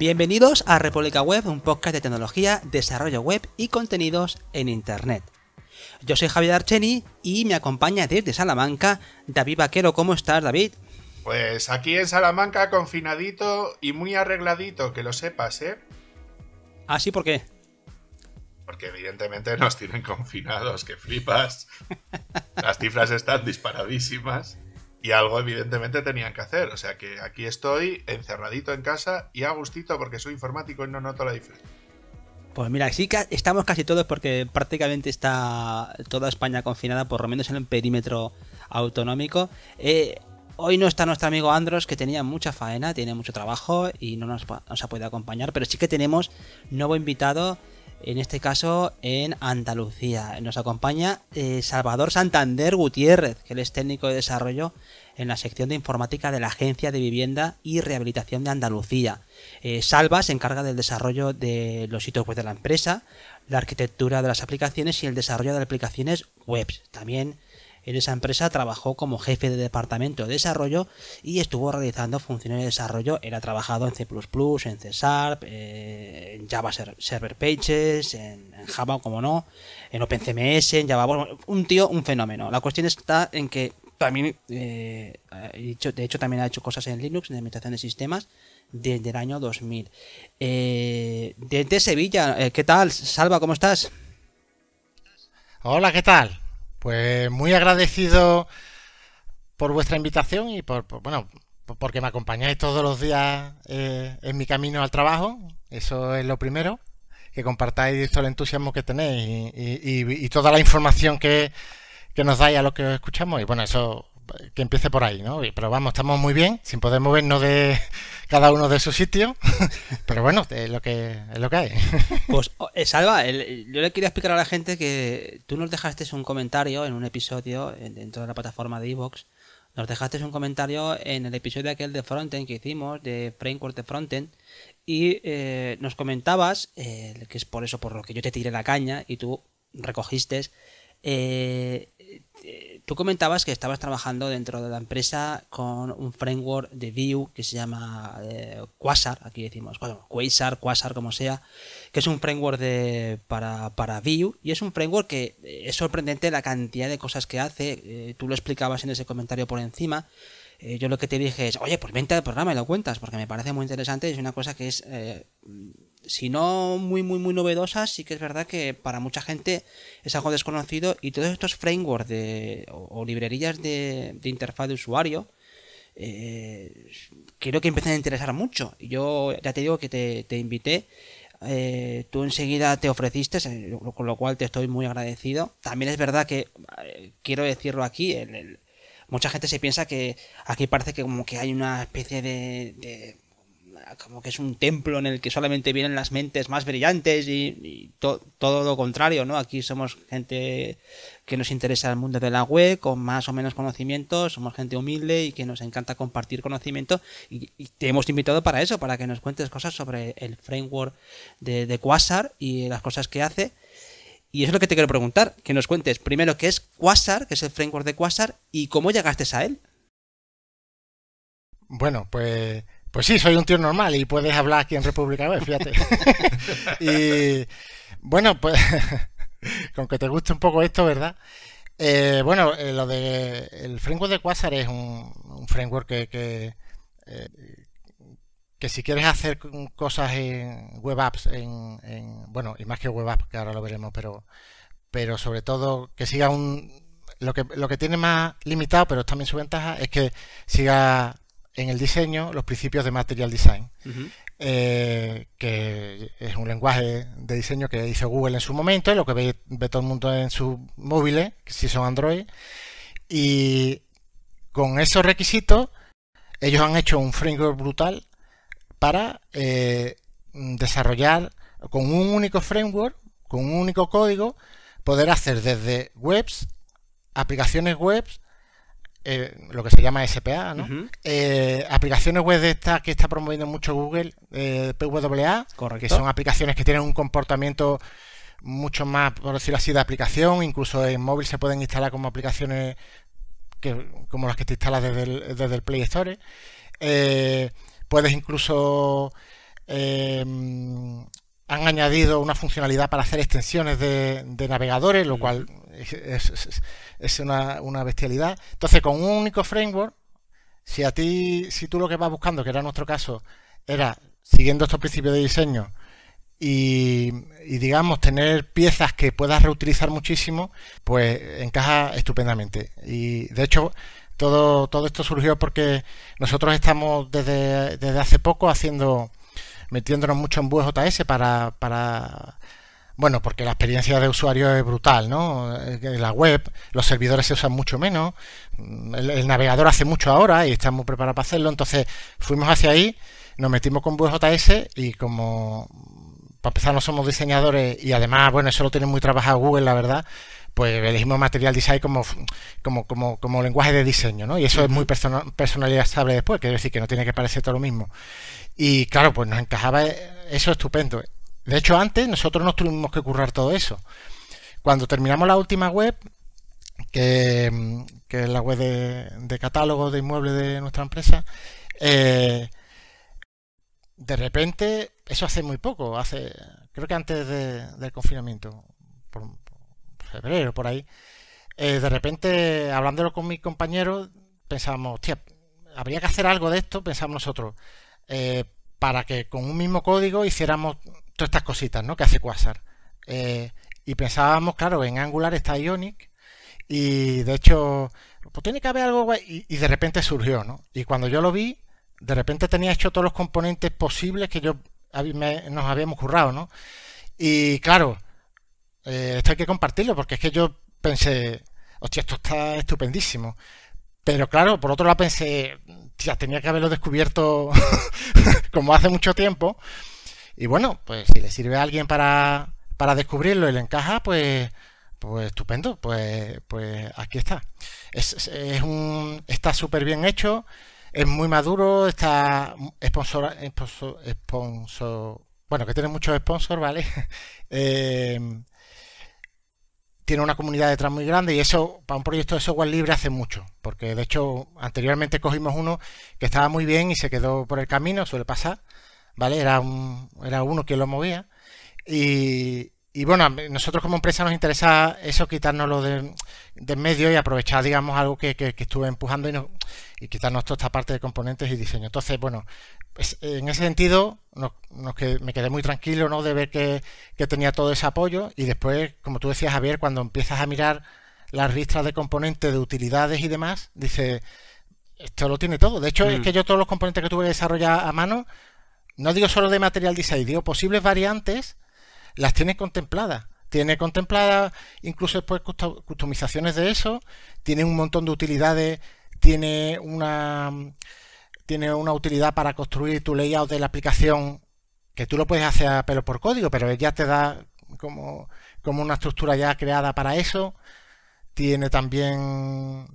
Bienvenidos a República Web, un podcast de tecnología, desarrollo web y contenidos en Internet. Yo soy Javier Archeni y me acompaña desde Salamanca David Vaquero. ¿Cómo estás, David? Pues aquí en Salamanca, confinadito y muy arregladito, que lo sepas, ¿eh? ¿Ah, sí? ¿Por qué? Porque evidentemente nos tienen confinados, que flipas. Las cifras están disparadísimas. Y algo evidentemente tenían que hacer. O sea que aquí estoy encerradito en casa y a gustito porque soy informático y no noto la diferencia. Pues mira, sí estamos casi todos porque prácticamente está toda España confinada, por lo menos en el perímetro autonómico. Eh, hoy no está nuestro amigo Andros, que tenía mucha faena, tiene mucho trabajo y no nos, nos ha podido acompañar, pero sí que tenemos nuevo invitado en este caso en Andalucía. Nos acompaña eh, Salvador Santander Gutiérrez, que él es técnico de desarrollo en la sección de informática de la Agencia de Vivienda y Rehabilitación de Andalucía. Eh, Salva se encarga del desarrollo de los sitios web de la empresa, la arquitectura de las aplicaciones y el desarrollo de aplicaciones web. También en esa empresa trabajó como jefe de departamento de desarrollo y estuvo realizando funciones de desarrollo. ha trabajado en C++, en C Sharp, eh, en Java Server Pages, en, Java, como no, en OpenCMS, en Java. un tío, un fenómeno. La cuestión está en que también, eh, de hecho, también ha hecho cosas en Linux, en administración de sistemas desde el año 2000. Eh, desde Sevilla, eh, ¿qué tal? Salva, ¿cómo estás? Hola, ¿qué tal? Pues muy agradecido por vuestra invitación y por, bueno, porque me acompañáis todos los días eh, en mi camino al trabajo. Eso es lo primero. Que compartáis todo el entusiasmo que tenéis y, toda la información que, que nos dais a los que os escuchamos. Y bueno, eso que empiece por ahí, ¿no? Pero vamos, estamos muy bien, sin poder movernos de cada uno de su sitio, pero bueno, es lo que, es lo que hay. Pues, oh, eh, Salva, yo le quería explicar a la gente que tú nos dejaste un comentario en un episodio dentro de la plataforma de Evox, nos dejaste un comentario en el episodio aquel de Frontend que hicimos, de Framework de Frontend, y eh, nos comentabas, eh, que es por eso por lo que yo te tiré la caña y tú recogiste eh, eh, tú comentabas que estabas trabajando dentro de la empresa con un framework de Vue que se llama eh, Quasar, aquí decimos bueno, Quasar, Quasar, como sea, que es un framework de, para, para Vue y es un framework que eh, es sorprendente la cantidad de cosas que hace. tú lo explicabas en ese comentario por encima. yo lo que te dije es, oye, pues vente al programa y lo cuentas, porque me parece muy interesante es una cosa que es si no muy, muy, muy novedosas, sí que es verdad que para mucha gente es algo desconocido y todos estos frameworks de, o, librerías de, interfaz de usuario eh, creo que empiezan a interesar mucho. Yo ya te digo que te, te invité, eh, tú enseguida te ofreciste, eh, con lo cual te estoy muy agradecido. También es verdad que, quiero decirlo aquí, mucha gente se piensa que aquí parece que como que hay una especie de como que es un templo en el que solamente vienen las mentes más brillantes y, todo lo contrario, ¿no? Aquí somos gente que nos interesa el mundo de la web, con más o menos conocimiento, somos gente humilde y que nos encanta compartir conocimiento y, te hemos invitado para eso, para que nos cuentes cosas sobre el framework de, Quasar y las cosas que hace. Y eso es lo que te quiero preguntar, que nos cuentes primero qué es Quasar, qué es el framework de Quasar, y cómo llegaste a él. Bueno, pues pues sí, soy un tío normal y puedes hablar aquí en República Web, fíjate. y bueno, pues con que te guste un poco esto, ¿verdad? Eh, bueno, eh, lo de el framework de Quasar es un, framework que, eh, que, si quieres hacer cosas en web apps, en, bueno, y más que web apps, que ahora lo veremos, pero pero sobre todo que siga un lo que lo que tiene más limitado, pero también su ventaja es que siga en el diseño los principios de Material Design, eh, que es un lenguaje de diseño que hizo Google en su momento, lo que ve, todo el mundo en sus móviles, que si son Android, y con esos requisitos ellos han hecho un framework brutal para eh, desarrollar con un único framework, con un único código, poder hacer desde webs, aplicaciones webs, eh, lo que se llama SPA, ¿no? Eh, aplicaciones web de estas que está promoviendo mucho Google, eh, PWA, que son aplicaciones que tienen un comportamiento mucho más, por decirlo así, de aplicación, incluso en móvil se pueden instalar como aplicaciones que, como las que te instalas desde el, desde el Play Store. puedes incluso han añadido una funcionalidad para hacer extensiones de, navegadores, lo mm. cual es, una, bestialidad. Entonces, con un único framework, si a ti, si tú lo que vas buscando, que era nuestro caso, era siguiendo estos principios de diseño y, digamos tener piezas que puedas reutilizar muchísimo, pues encaja estupendamente. Y de hecho, todo, todo esto surgió porque nosotros estamos desde, desde hace poco haciendo metiéndonos mucho en VueJS para, bueno, porque la experiencia de usuario es brutal, ¿no? Eh, la web, los servidores se usan mucho menos, mm, el, navegador hace mucho ahora y estamos preparados para hacerlo, entonces fuimos hacia ahí, nos metimos con VueJS y como para empezar no somos diseñadores y además, bueno, eso lo tiene muy trabajado Google, la verdad, pues elegimos Material Design como, como, como, como lenguaje de diseño, ¿no? Y eso es muy personalizable después, quiere decir que no tiene que parecer todo lo mismo. Y claro, pues nos encajaba eso estupendo. De hecho, antes nosotros nos tuvimos que currar todo eso. Cuando terminamos la última web, que, es la web de, catálogo de inmuebles de nuestra empresa, eh, de repente, eso hace muy poco, hace creo que antes del confinamiento, por, febrero, por ahí, eh, de repente, hablándolo con mis compañeros, pensamos, hostia, habría que hacer algo de esto, pensamos nosotros, eh, para que con un mismo código hiciéramos todas estas cositas, ¿no? Que hace Quasar. Eh, y pensábamos, claro, en Angular está Ionic, y de hecho, pues tiene que haber algo y, de repente surgió, ¿no? Y cuando yo lo vi, de repente tenía hecho todos los componentes posibles que yo nos habíamos currado, ¿no? Y claro, eh, esto hay que compartirlo porque es que yo pensé, hostia, esto está estupendísimo. Pero claro, por otro lado pensé, ya tenía que haberlo descubierto como hace mucho tiempo. Y bueno, pues si le sirve a alguien para, descubrirlo y le encaja, pues, pues, estupendo, pues, pues aquí está. Es, un, está súper bien hecho, es muy maduro, está sponsor, sponsor, bueno, que tiene muchos sponsors, ¿vale? eh, tiene una comunidad detrás muy grande y eso para un proyecto de software libre hace mucho, porque de hecho anteriormente cogimos uno que estaba muy bien y se quedó por el camino, suele pasar, ¿vale? Era, un, era uno que lo movía y, y bueno, nosotros como empresa nos interesa eso, quitárnoslo de, de medio y aprovechar, digamos, algo que, estuve empujando y, y quitarnos toda esta parte de componentes y diseño. Entonces, bueno, en ese sentido me quedé muy tranquilo ¿no? de ver que, tenía todo ese apoyo y después, como tú decías Javier, cuando empiezas a mirar las listas de componentes de utilidades y demás, dice, esto lo tiene todo. De hecho, es mm. que yo todos los componentes que tuve que desarrollar a mano, no digo solo de material design, digo posibles variantes, las tiene contempladas tiene contempladas incluso después customizaciones de eso, tiene un montón de utilidades, tiene una tiene una utilidad para construir tu layout de la aplicación que tú lo puedes hacer a por código, pero ya te da como, una estructura ya creada para eso. Tiene también...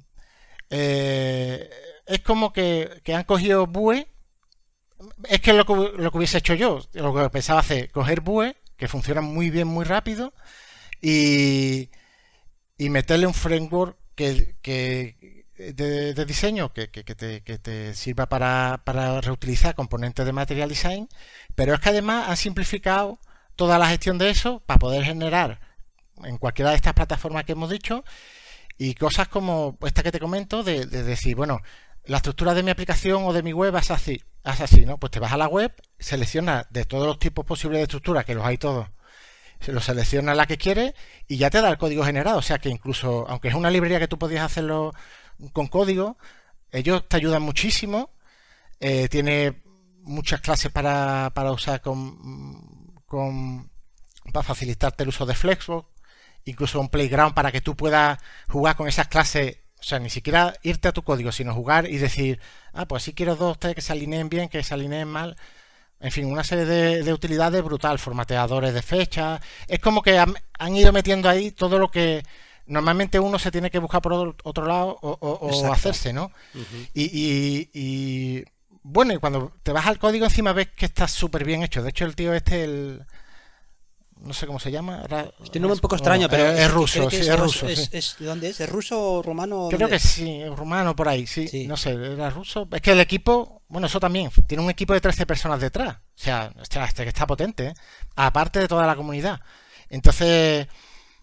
Eh, es como que, han cogido BUE. Es que es lo que, hubiese hecho yo. Lo que pensaba hacer, coger BUE, que funciona muy bien, muy rápido, y, meterle un framework que, de, diseño que, te, sirva para, reutilizar componentes de Material Design, pero es que además han simplificado toda la gestión de eso para poder generar en cualquiera de estas plataformas que hemos dicho y cosas como esta que te comento de, decir, bueno, la estructura de mi aplicación o de mi web es así, así, ¿no? Pues te vas a la web, selecciona de todos los tipos posibles de estructura que los hay todos, se lo selecciona la que quieres y ya te da el código generado. O sea que incluso, aunque es una librería que tú podías hacerlo con código. Ellos te ayudan muchísimo. Eh, tiene muchas clases para, para usar con, para facilitarte el uso de Flexbox, incluso un playground para que tú puedas jugar con esas clases, o sea, ni siquiera irte a tu código, sino jugar y decir, ah, pues si quiero dos, tres que se alineen bien, que se alineen mal. En fin, una serie de, utilidades brutal, formateadores de fechas. Es como que han ido metiendo ahí todo lo que normalmente uno se tiene que buscar por otro lado o, hacerse, ¿no? y, bueno, y cuando te vas al código encima ves que está súper bien hecho. De hecho, el tío este, el... No sé cómo se llama. Tiene un nombre un poco extraño, pero... Eh, es, ruso, sí, es, ruso. Es, ¿De dónde es? ¿Es ruso o rumano? Creo que sí, es rumano por ahí, sí, No sé, era ruso. Es que el equipo, bueno, eso también, tiene un equipo de 13 personas detrás. O sea, este que está potente, ¿eh? aparte de toda la comunidad. Entonces,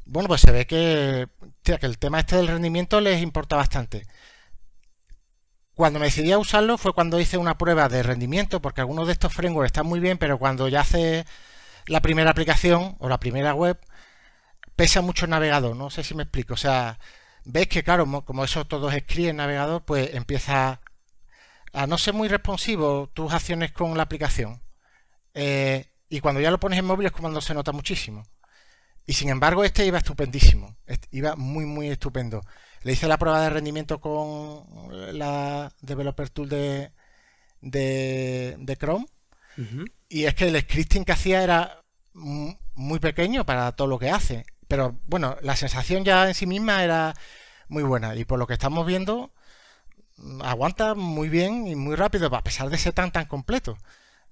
bueno, pues se ve que, el tema este del rendimiento les importa bastante. Cuando me decidí a usarlo fue cuando hice una prueba de rendimiento, porque algunos de estos frameworks están muy bien, pero cuando ya hace la primera aplicación o la primera web, pesa mucho el navegador. No sé si me explico. O sea, ves que, claro, como eso todo es en navegador, pues empieza a no ser muy responsivo tus acciones con la aplicación. Eh, y cuando ya lo pones en móvil es cuando se nota muchísimo. Y sin embargo, este iba estupendísimo. Este iba muy, muy estupendo. Le hice la prueba de rendimiento con la Developer Tool de, de, Chrome. Y es que el scripting que hacía era muy pequeño para todo lo que hace. Pero bueno, la sensación ya en sí misma era muy buena. Y por lo que estamos viendo, aguanta muy bien y muy rápido, a pesar de ser tan, tan completo.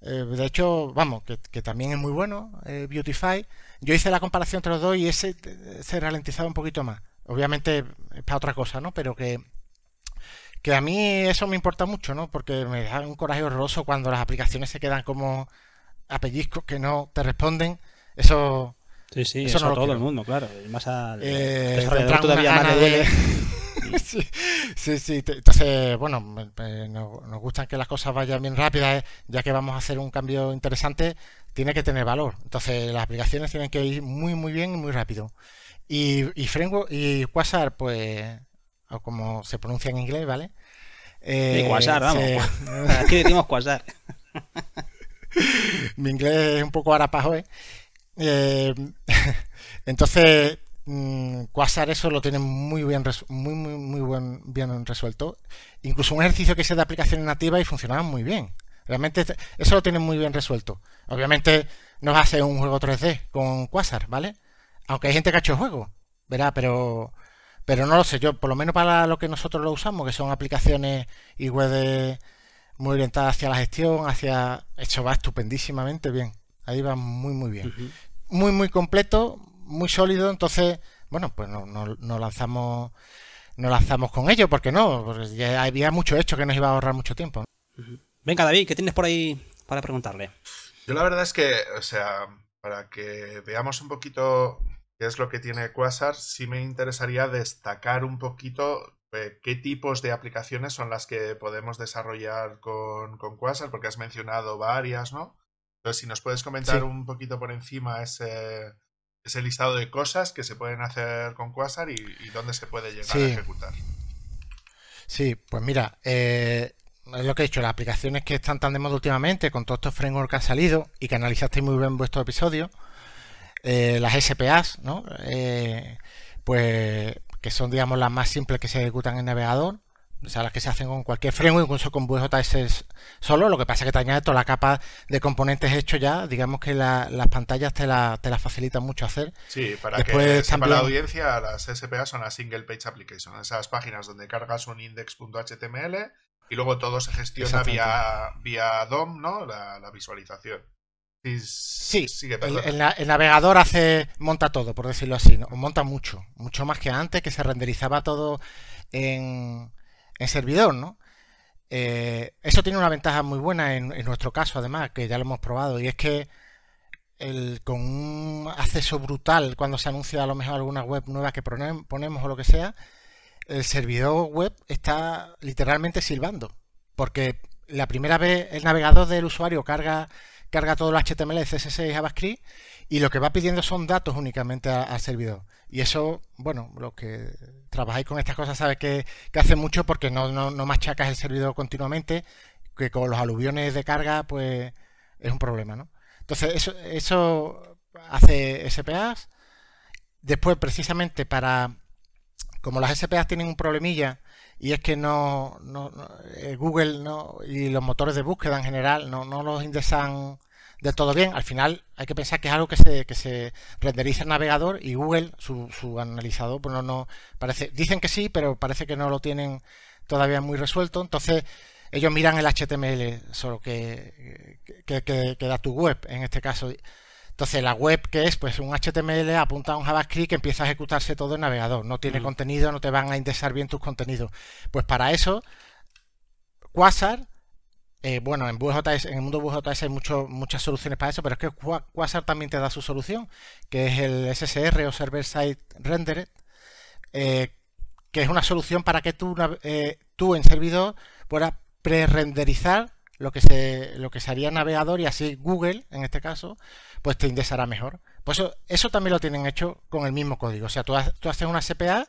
Eh, de hecho, vamos, que, también es muy bueno, eh, Beautify. Yo hice la comparación entre los dos y ese eh, se ralentizaba un poquito más. Obviamente es para otra cosa, ¿no? Pero que, que a mí eso me importa mucho, ¿no? Porque me da un coraje horroroso cuando las aplicaciones se quedan como apellidos que no te responden. Eso. Sí, sí, eso, a todo el mundo, claro. más al todavía sí, sí, Entonces, bueno, nos gustan que las cosas vayan bien rápidas, ¿eh? ya que vamos a hacer un cambio interesante, tiene que tener valor. Entonces, las aplicaciones tienen que ir muy, muy bien y muy rápido. Y, y y Quasar, pues, o como se pronuncia en inglés, ¿vale? y Quasar, eh, vamos. Aquí decimos Quasar. Mi inglés es un poco harapajo, eh, eh entonces, Mm, Quasar eso lo tiene muy bien muy muy muy bien resuelto. Incluso un ejercicio que sea de aplicaciones nativas y funcionaba muy bien. Realmente eso lo tiene muy bien resuelto. Obviamente no va a un juego 3D con Quasar, ¿vale? Aunque hay gente que ha hecho juego, ¿verdad? Pero pero no lo sé, yo por lo menos para lo que nosotros lo usamos, que son aplicaciones y web muy orientadas hacia la gestión, hacia eso va estupendísimamente bien. Ahí va muy muy bien. Muy muy completo, muy sólido, entonces, bueno, pues no, lanzamos no lanzamos con ello, porque no, porque ya había mucho hecho que nos iba a ahorrar mucho tiempo. Venga, David, ¿qué tienes por ahí para preguntarle? Yo la verdad es que, o sea, para que veamos un poquito qué es lo que tiene Quasar, sí me interesaría destacar un poquito eh, qué tipos de aplicaciones son las que podemos desarrollar con, con Quasar, porque has mencionado varias, ¿no? Entonces, si nos puedes comentar un poquito por encima ese, ese listado de cosas que se pueden hacer con Quasar y, dónde se puede llegar a ejecutar. Sí, pues mira, eh, es lo que he dicho, las aplicaciones que están tan de moda últimamente, con todos estos frameworks que han salido y que analizasteis muy bien en vuestro episodio, eh, las SPAs, ¿no? Eh, pues que son, digamos, las más simples que se ejecutan en navegador, o sea, las que se hacen con cualquier framework, incluso con VJS solo, lo que pasa es que te añade toda la capa de componentes hecho ya, digamos que las pantallas te las facilitan mucho hacer. Sí, para que la audiencia, las SPA son las Single Page Application, esas páginas donde cargas un index.html y luego todo se gestiona vía, vía DOM, ¿no? La, visualización. sí, el, navegador hace monta todo, por decirlo así, ¿no? monta mucho, mucho más que antes, que se renderizaba todo en, en servidor, ¿no? Eh, eso tiene una ventaja muy buena en, nuestro caso, además, que ya lo hemos probado, y es que con un acceso brutal cuando se anuncia a lo mejor alguna web nueva que ponemos o lo que sea, el servidor web está literalmente silbando, porque la primera vez el navegador del usuario carga, carga todo el HTML, CSS y JavaScript, y lo que va pidiendo son datos únicamente al servidor. Y eso, bueno, lo que trabajáis con estas cosas sabes que, hace mucho porque no, no, no, machacas el servidor continuamente, que con los aluviones de carga pues es un problema, ¿no? Entonces eso, eso hace SPAs. Después precisamente para, como las SPAs tienen un problemilla y es que no, no eh, Google no, y los motores de búsqueda en general no, no los indexan de todo bien. Al final hay que pensar que es algo que se, renderiza el navegador y Google, su, su analizador, pues no parece, dicen que sí, pero parece que no lo tienen todavía muy resuelto. Entonces, ellos miran el HTML solo que, que, da tu web, en este caso. Entonces, la web que es, pues un HTML apunta a un JavaScript que empieza a ejecutarse todo el navegador. No tiene mm. contenido, no te van a indexar bien tus contenidos. Pues para eso, Quasar eh, bueno, en VJS, en el mundo VJS hay muchas soluciones para eso, pero es que Quasar también te da su solución, que es el SSR o Server Side Rendered, eh, que es una solución para que tú, eh, tú en servidor puedas pre-renderizar lo que se lo que navegador y así Google en este caso pues te indexará mejor pues eso, también lo tienen hecho con el mismo código o sea tú, tú haces una SPA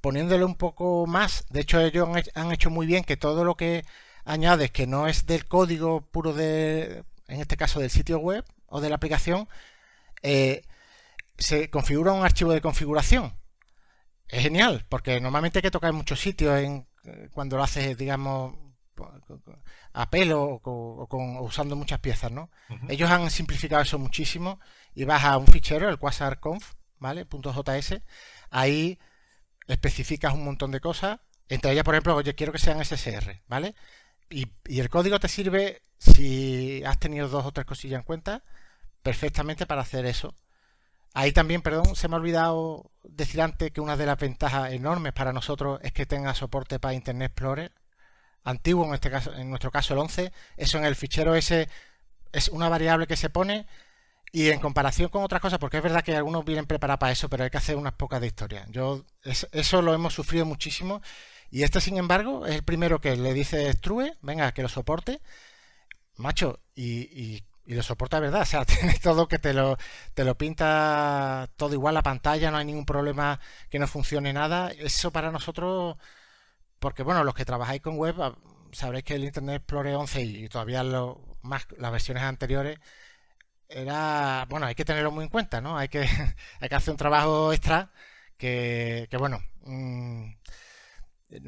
poniéndole un poco más de hecho ellos han hecho muy bien que todo lo que añades que no es del código puro de, en este caso del sitio web o de la aplicación, eh, se configura un archivo de configuración. Es genial, porque normalmente hay que tocar en muchos sitios en, eh, cuando lo haces, digamos, a pelo o, usando muchas piezas, ¿no? Ellos han simplificado eso muchísimo y vas a un fichero, el quasarconf, ¿vale? .js, ahí especificas un montón de cosas, entre ellas, por ejemplo, yo quiero que sean SSR, ¿vale? Y, el código te sirve, si has tenido dos o tres cosillas en cuenta, perfectamente para hacer eso. Ahí también, perdón, se me ha olvidado decir antes que una de las ventajas enormes para nosotros es que tenga soporte para Internet Explorer antiguo, en, este caso, en nuestro caso el 11. Eso en el fichero ese es una variable que se pone y en comparación con otras cosas, porque es verdad que algunos vienen preparados para eso, pero hay que hacer unas pocas de historia. Yo, eso lo hemos sufrido muchísimo y este, sin embargo, es el primero que le dice True, venga, que lo soporte, macho, y, lo soporta, ¿verdad? O sea, tiene todo que te lo, te lo pinta todo igual la pantalla, no hay ningún problema que no funcione nada. Eso para nosotros, porque bueno, los que trabajáis con web, ah, sabréis que el Internet Explorer 11 y todavía más las versiones anteriores, era, bueno, hay que tenerlo muy en cuenta, ¿no? Hay que, hay que hacer un trabajo extra que, que bueno... Mm, eh,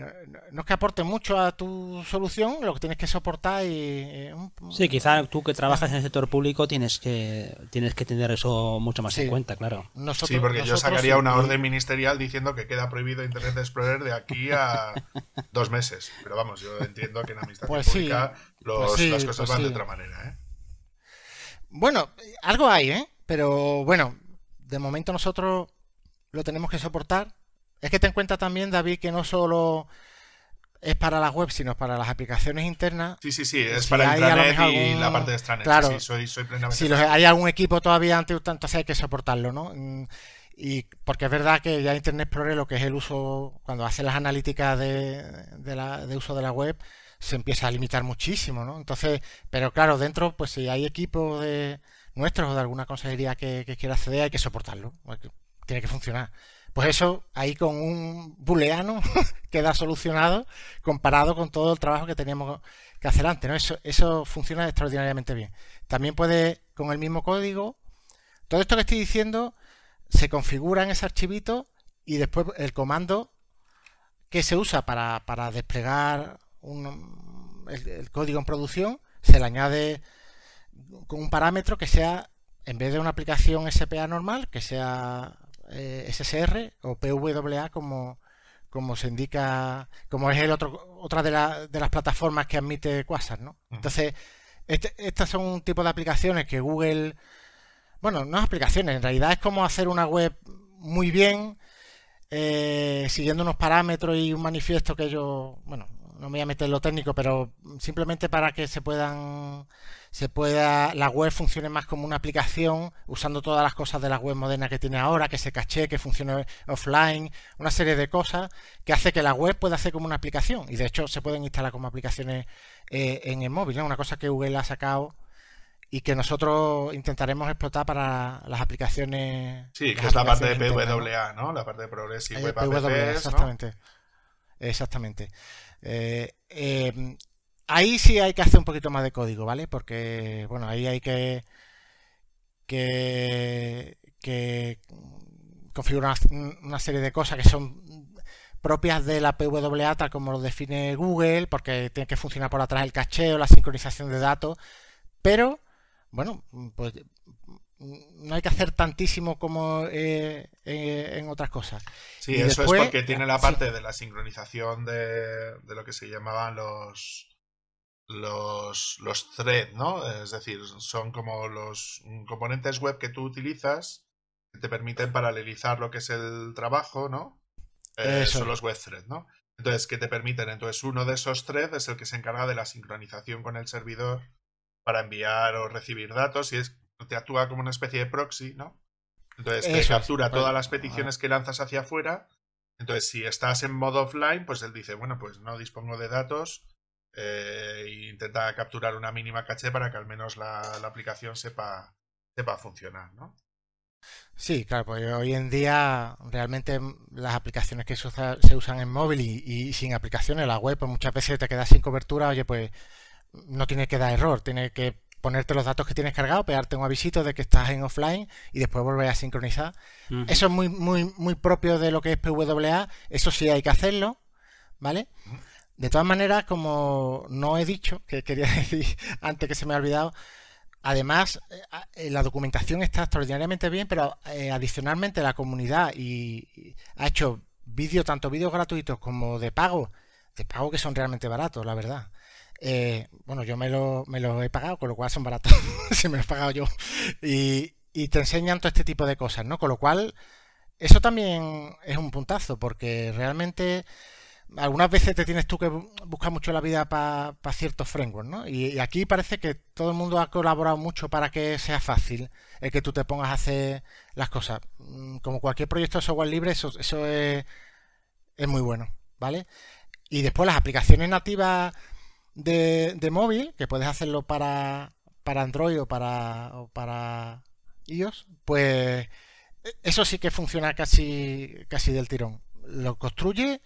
no, es que aporte mucho a tu solución, lo que tienes que soportar y... Eh, sí, quizás tú que trabajas en el sector público tienes que tienes que tener eso mucho más en cuenta, claro. sí, porque yo sacaría una orden ministerial diciendo que queda prohibido Internet Explorer de aquí a dos meses. Pero vamos, yo entiendo que en amistad pues pública pues las cosas pues van de otra manera. ¿eh? Bueno, algo hay, ¿eh? Pero bueno, de momento nosotros lo tenemos que soportar es que ten en cuenta también, David, que no solo es para las webs, sino para las aplicaciones internas. Sí, sí, sí, es para intranet y la parte de extranet. Claro, si hay algún equipo todavía antes, entonces hay que soportarlo, ¿no? Mm, y porque es verdad que ya Internet Explorer lo que es el uso, cuando hace las analíticas de, uso de la web, se empieza a limitar muchísimo, ¿no? Entonces, pero claro, dentro, pues si hay equipo de nuestros o de alguna consejería que, que quiera acceder, hay que soportarlo, tiene que funcionar. Pues eso ahí con un booleano queda solucionado comparado con todo el trabajo que teníamos que hacer antes. ¿no? Eso, eso funciona extraordinariamente bien. También puede con el mismo código. Todo esto que estoy diciendo se configura en ese archivito y después el comando que se usa para, desplegar el, el, código en producción se le añade con un parámetro que sea, en vez de una aplicación SPA normal, que sea eh, SSR o PWA como, como se indica, como es el otro, otra de, de las plataformas que admite Quasar, ¿no? Entonces, este, estas son un tipo de aplicaciones que Google, bueno, no es aplicaciones, en realidad es como hacer una web muy bien, eh, siguiendo unos parámetros y un manifiesto que yo, bueno, no me voy a meter en lo técnico, pero simplemente para que se puedan se pueda la web funcione más como una aplicación usando todas las cosas de la web moderna que tiene ahora, que se cache que funcione offline, una serie de cosas que hace que la web pueda hacer como una aplicación y de hecho se pueden instalar como aplicaciones eh, en el móvil, una cosa que Google ha sacado y que nosotros intentaremos explotar para las aplicaciones. Sí, que es la parte de PWA, ¿no? La parte de Progressive eh, Web PWA, Exactamente. Exactamente. Eh, ahí sí hay que hacer un poquito más de código, ¿vale? Porque, bueno, ahí hay que, configurar una, serie de cosas que son propias de la PWA, tal como lo define Google, porque tiene que funcionar por atrás el cacheo, la sincronización de datos, pero, bueno, pues no hay que hacer tantísimo como eh, eh, en otras cosas. Sí, eso es porque tiene la parte de la sincronización de lo que se llamaban los, los, los threads, ¿no? Es decir, son como los componentes web que tú utilizas que te permiten paralelizar lo que es el trabajo, ¿no? Eh, son los web threads, ¿no? Entonces, que te permiten? Entonces, uno de esos threads es el que se encarga de la sincronización con el servidor para enviar o recibir datos y es, te actúa como una especie de proxy, ¿no? Entonces, te captura todas las peticiones que lanzas hacia afuera. Entonces, si estás en modo offline, pues él dice, bueno, pues no dispongo de datos, eh, e intenta capturar una mínima caché para que al menos la, aplicación sepa, sepa funcionar, ¿no? Sí, claro, pues hoy en día realmente las aplicaciones que se usan en móvil y, sin aplicaciones, la web, pues muchas veces te quedas sin cobertura, oye, pues no tiene que dar error, tiene que ponerte los datos que tienes cargado, pegarte un avisito de que estás en offline y después volver a sincronizar. Eso es muy, muy, muy propio de lo que es PWA, eso sí hay que hacerlo, ¿vale? De todas maneras, como no he dicho, que quería decir antes que se me ha olvidado, además eh, eh, la documentación está extraordinariamente bien, pero eh, adicionalmente la comunidad y, ha hecho vídeos, tanto vídeos gratuitos como de pago, de pago que son realmente baratos, la verdad. bueno, yo me los lo he pagado, con lo cual son baratos, si me los he pagado yo. Y, y te enseñan todo este tipo de cosas, ¿no? Con lo cual, eso también es un puntazo, porque realmente algunas veces te tienes tú que buscar mucho la vida para ciertos frameworks, ¿no? Y, aquí parece que todo el mundo ha colaborado mucho para que sea fácil el que tú te pongas a hacer las cosas. Mm, como cualquier proyecto de software libre, eso, es, muy bueno, ¿vale? Y después las aplicaciones nativas de, móvil, que puedes hacerlo para, Android o para, para iOS, pues e, eso sí que funciona casi, casi del tirón. Lo construye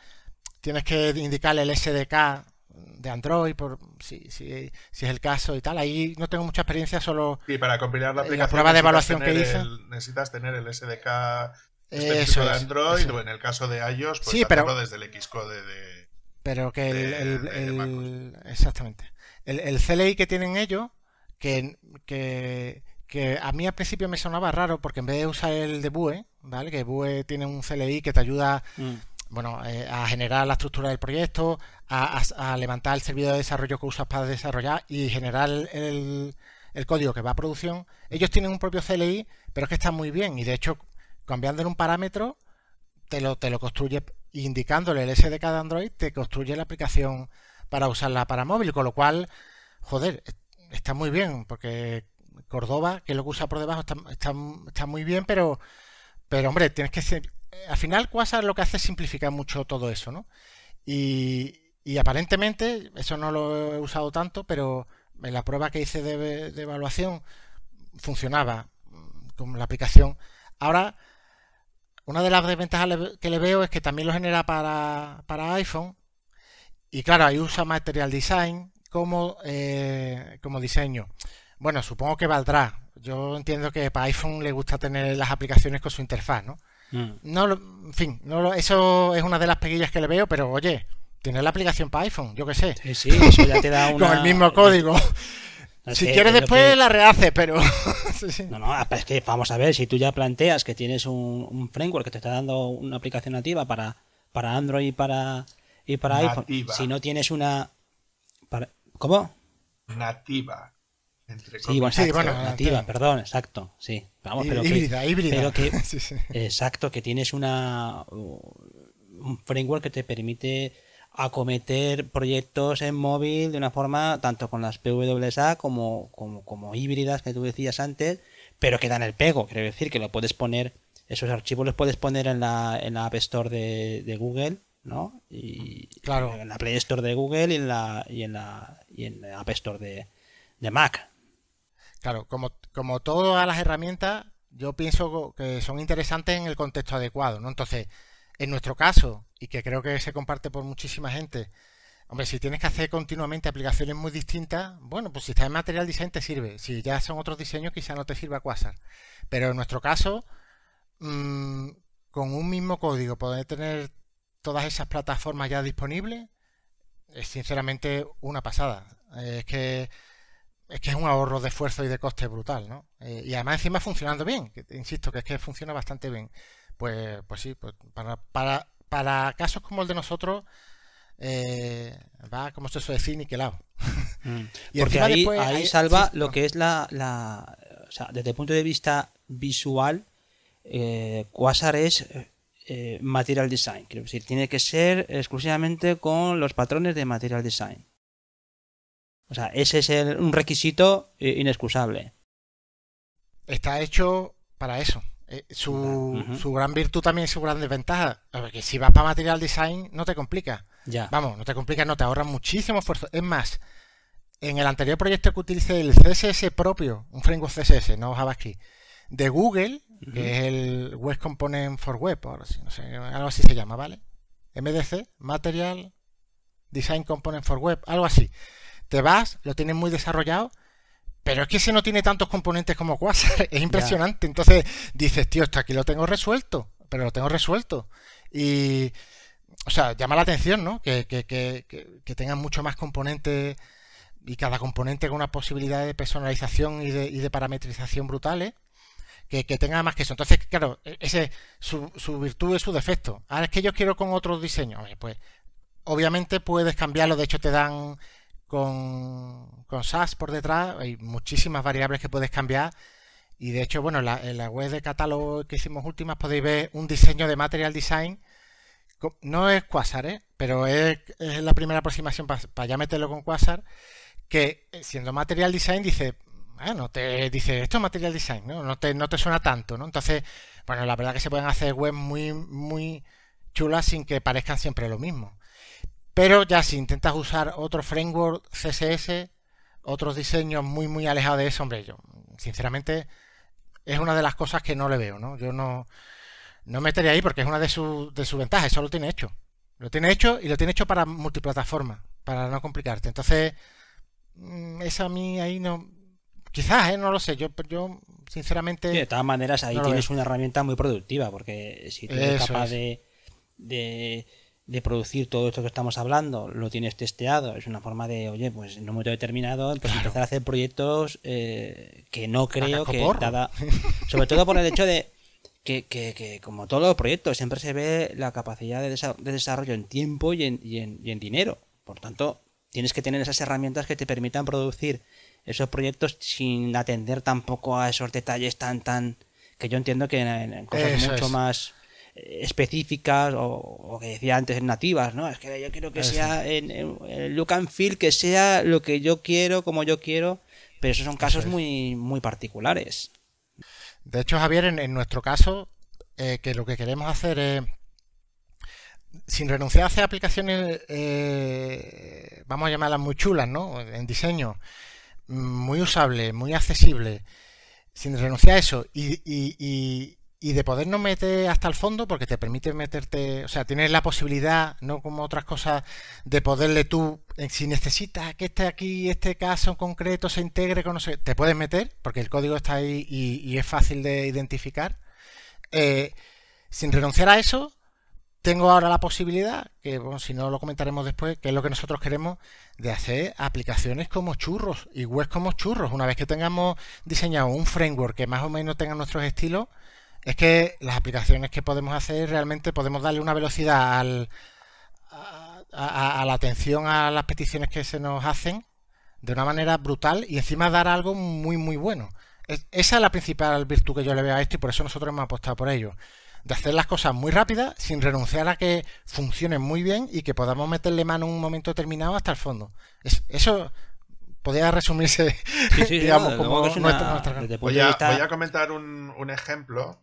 tienes que indicar el SDK de Android, por si, si, si, es el caso y tal. Ahí no tengo mucha experiencia, solo. Sí, para compilar la aplicación. prueba de evaluación que hice. necesitas tener el SDK de Android, o en el caso de iOS, pues sí, desde el Xcode de. pero que el. exactamente. El, CLI que tienen ellos, que, que, a mí al principio me sonaba raro, porque en vez de usar el de Bue, ¿vale? Que Bue tiene un CLI que te ayuda. Mm bueno, eh, a generar la estructura del proyecto, a, levantar el servidor de desarrollo que usas para desarrollar y generar el, código que va a producción. Ellos tienen un propio CLI, pero es que está muy bien y de hecho cambiando en un parámetro te lo, te lo construye indicándole el SDK de Android, te construye la aplicación para usarla para móvil, con lo cual, joder, está muy bien porque Córdoba, que lo que usa por debajo, está, está muy bien, pero, pero hombre, tienes que eh, al final Quasar lo que hace es simplificar mucho todo eso, ¿no? Y, aparentemente, eso no lo he usado tanto, pero en la prueba que hice de, evaluación funcionaba mm, con la aplicación. Ahora, una de las desventajas que le veo es que también lo genera para, iPhone. Y claro, ahí usa Material Design como, eh, como diseño. Bueno, supongo que valdrá. Yo entiendo que para iPhone le gusta tener las aplicaciones con su interfaz, ¿no? Mm. No, en fin, no, eso es una de las pequeñas que le veo, pero oye, tiene la aplicación para iPhone, yo qué sé. Sí, sí, ya te da Con el mismo código. si quieres después la rehaces, pero... No, no, ah, es que vamos a ver, si tú ya planteas que tienes un, framework que te está dando una aplicación nativa para, para Android y para, y para iPhone, si no tienes una... ¿Cómo? Nativa sí, bueno, nativa, perdón, exacto, sí. Vamos, pero que, híbrida. Exacto, que tienes una un framework que te permite acometer proyectos en móvil de una forma tanto con las PWSA como, como, híbridas que tú decías antes, pero que dan el pego, quiero decir que lo puedes poner, esos archivos los puedes poner en la, en la App Store de, Google ¿no? Y claro. en la Play Store de Google y en la, y en la, y en App Store de Mac, Claro, como, como todas las herramientas, yo pienso que son interesantes en el contexto adecuado, ¿no? Entonces, en nuestro caso, y que creo que se comparte por muchísima gente, hombre, si tienes que hacer continuamente aplicaciones muy distintas, bueno, pues si estás en Material Design te sirve. Si ya son otros diseños, quizá no te sirva Quasar. Pero en nuestro caso, mm, con un mismo código, poder tener todas esas plataformas ya disponibles, es sinceramente una pasada. Es que es que es un ahorro de esfuerzo y de coste brutal, ¿no? Eh, y además encima funcionando bien, insisto, que es que funciona bastante bien. Pues, pues sí, pues para, para, para casos como el de nosotros, eh, va, como se suele decir, que lado. Mm. y Porque ahí, salva lo que es la, la o sea, desde el punto de vista visual, eh, Quasar es eh, material design. Quiero decir, tiene que ser exclusivamente con los patrones de material design. O sea, ese es un requisito eh, inexcusable. Está hecho para eso. Eh, su, gran virtud también es su gran desventaja. Porque si vas para material design, no te complica. Ya. Vamos, no te complica, no, te ahorra muchísimo esfuerzo. Es más, en el anterior proyecto que utilicé el CSS propio, un framework CSS, no aquí, de Google, que es el Web Component for Web, algo así se llama, ¿vale? MDC, Material Design Component for Web, algo así te vas, lo tienes muy desarrollado, pero es que ese no tiene tantos componentes como Quasar, es impresionante. Entonces dices, tío, esto aquí lo tengo resuelto, pero lo tengo resuelto. Y, o sea, llama la atención, ¿no? Que, que, que, que tengan mucho más componentes y cada componente con una posibilidad de personalización y de, y de parametrización brutales. Que, que, tenga más que eso. Entonces, claro, e, ese su, su virtud es su defecto. Ahora es que yo quiero con otro diseño. Pues obviamente puedes cambiarlo. De hecho, te dan con, con SAS por detrás, hay muchísimas variables que puedes cambiar. Y de hecho, bueno, la, en la web de catálogo que hicimos últimas podéis ver un diseño de Material Design. No es Quasar, ¿eh? pero es, la primera aproximación para, ya meterlo con Quasar. Que eh, siendo Material Design dice, bueno ah, te dice, esto es Material Design, ¿no? No te, no te suena tanto, ¿no? Entonces, bueno, la verdad que se pueden hacer webs muy, muy chulas sin que parezcan siempre lo mismo. Pero ya si intentas usar otro framework CSS, otros diseños muy, muy alejados de eso, hombre, yo sinceramente es una de las cosas que no le veo, ¿no? Yo no, no metería ahí porque es una de sus ventajas, eso lo tiene hecho. Lo tiene hecho y lo tiene hecho para multiplataforma, para no complicarte. Entonces, mm, eso a mí ahí no... Quizás, ¿eh? no lo sé, yo, yo sinceramente... de todas maneras, ahí tienes una herramienta muy productiva porque si tú eres capaz de de producir todo esto que estamos hablando, lo tienes testeado, es una forma de, oye, pues en un momento determinado pues, empezar a hacer proyectos eh, que no creo que nada sobre todo por el hecho de que, que, que, como todos los proyectos siempre se ve la capacidad de, desarrollo en tiempo y en, y, en, dinero, por tanto tienes que tener esas herramientas que te permitan producir esos proyectos sin atender tampoco a esos detalles tan tan que yo entiendo que en, cosas mucho más específicas o, que decía antes nativas, ¿no? Es que yo quiero que ah, sea en, look and feel que sea lo que yo quiero, como yo quiero, pero esos son casos muy, particulares. De hecho, Javier, en, nuestro caso, eh, que lo que queremos hacer es, sin renunciar a hacer aplicaciones, eh, vamos a llamarlas muy chulas, ¿no? En diseño, muy usable, muy accesible, sin renunciar a eso y y de no meter hasta el fondo porque te permite meterte, o sea, tienes la posibilidad, no como otras cosas, de poderle tú, eh, si necesitas que esté aquí, este caso en concreto se integre con no sé, te puedes meter porque el código está ahí y, es fácil de identificar. Eh, sin renunciar a eso, tengo ahora la posibilidad, que bueno, si no lo comentaremos después, que es lo que nosotros queremos, de hacer aplicaciones como churros y webs como churros. Una vez que tengamos diseñado un framework que más o menos tenga nuestros estilos, es que las aplicaciones que podemos hacer realmente podemos darle una velocidad a, la atención a las peticiones que se nos hacen de una manera brutal y encima dar algo muy muy bueno. esa es la principal virtud que yo le veo a esto y por eso nosotros hemos apostado por ello. De hacer las cosas muy rápidas sin renunciar a que funcionen muy bien y que podamos meterle mano en un momento determinado hasta el fondo. eso podría resumirse, digamos, nuestra... voy, a, voy a comentar un ejemplo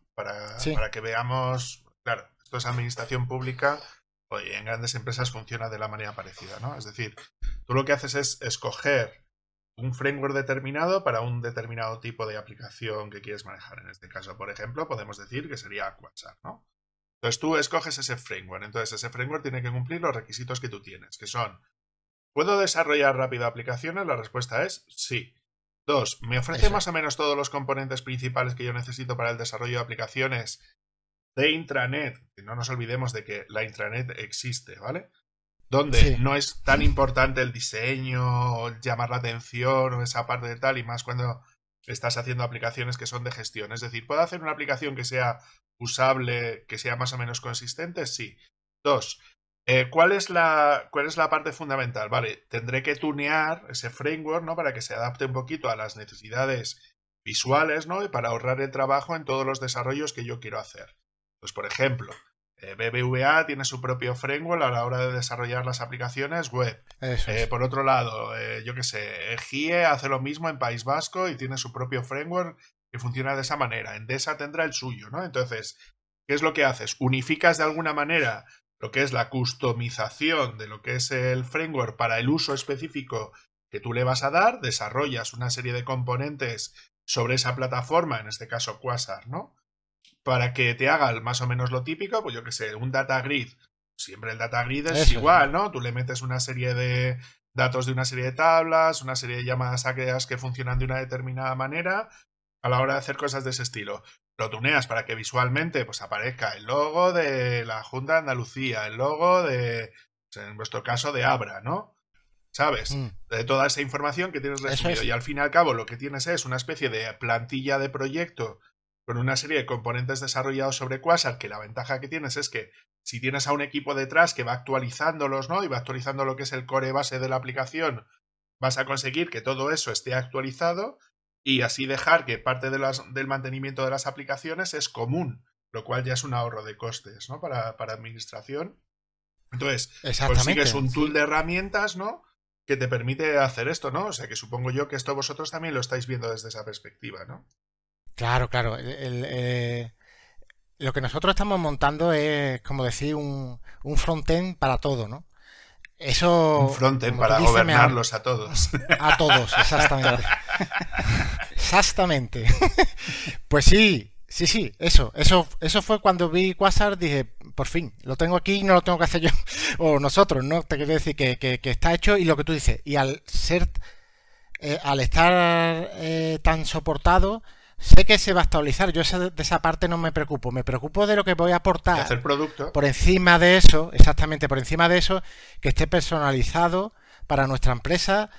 para, que veamos, claro, esto es administración pública hoy en grandes empresas funciona de la manera parecida, ¿no? Es decir, tú lo que haces es escoger un framework determinado para un determinado tipo de aplicación que quieres manejar. En este caso, por ejemplo, podemos decir que sería WhatsApp, ¿no? Entonces tú escoges ese framework. Entonces ese framework tiene que cumplir los requisitos que tú tienes, que son, ¿puedo desarrollar rápido aplicaciones? La respuesta es sí. Dos, me ofrece más o menos todos los componentes principales que yo necesito para el desarrollo de aplicaciones de intranet. No nos olvidemos de que la intranet existe, ¿vale? Donde no es tan importante el diseño, llamar la atención o esa parte de tal, y más cuando estás haciendo aplicaciones que son de gestión. Es decir, ¿puedo hacer una aplicación que sea usable, que sea más o menos consistente? Sí. Dos, eh, ¿cuál, es la, ¿Cuál es la parte fundamental? Vale, tendré que tunear ese framework, ¿no? Para que se adapte un poquito a las necesidades visuales, ¿no? Y para ahorrar el trabajo en todos los desarrollos que yo quiero hacer. Pues, por ejemplo, eh, BBVA tiene su propio framework a la hora de desarrollar las aplicaciones web. Eh, por otro lado, yo qué sé, GIE hace lo mismo en País Vasco y tiene su propio framework que funciona de esa manera. En Endesa tendrá el suyo, ¿no? Entonces, ¿qué es lo que haces? Unificas de alguna manera lo que es la customización de lo que es el framework para el uso específico que tú le vas a dar, desarrollas una serie de componentes sobre esa plataforma, en este caso Quasar, ¿no? Para que te haga más o menos lo típico, pues yo que sé, un data grid. Siempre el data grid es igual, ¿no? Tú le metes una serie de datos de una serie de tablas, una serie de llamadas a que funcionan de una determinada manera a la hora de hacer cosas de ese estilo lo tuneas para que visualmente pues aparezca el logo de la Junta de Andalucía, el logo de, pues, en vuestro caso, de Abra, ¿no? ¿Sabes? Mm. De toda esa información que tienes recibido. Y al fin y al cabo lo que tienes es una especie de plantilla de proyecto con una serie de componentes desarrollados sobre Quasar, que la ventaja que tienes es que si tienes a un equipo detrás que va actualizándolos, ¿no? Y va actualizando lo que es el core base de la aplicación, vas a conseguir que todo eso esté actualizado y así dejar que parte de las, del mantenimiento de las aplicaciones es común, lo cual ya es un ahorro de costes ¿no? para, para administración. Entonces, pues es un tool de herramientas ¿no? que te permite hacer esto, ¿no? O sea que supongo yo que esto vosotros también lo estáis viendo desde esa perspectiva, ¿no? Claro, claro. Eh, lo que nosotros estamos montando es, como decir, un, un end para todo, ¿no? Eso. Un para gobernarlos a, todos. A todos, exactamente. exactamente. pues sí, sí, sí, eso. Eso, eso fue cuando vi Quasar, dije, por fin, lo tengo aquí y no lo tengo que hacer yo. O nosotros, ¿no? Te quiero decir que, que, está hecho y lo que tú dices. Y al ser. Eh, al estar eh, tan soportado sé que se va a estabilizar, yo de esa parte no me preocupo, me preocupo de lo que voy a aportar. hacer producto. Por encima de eso, exactamente, por encima de eso, que esté personalizado para nuestra empresa.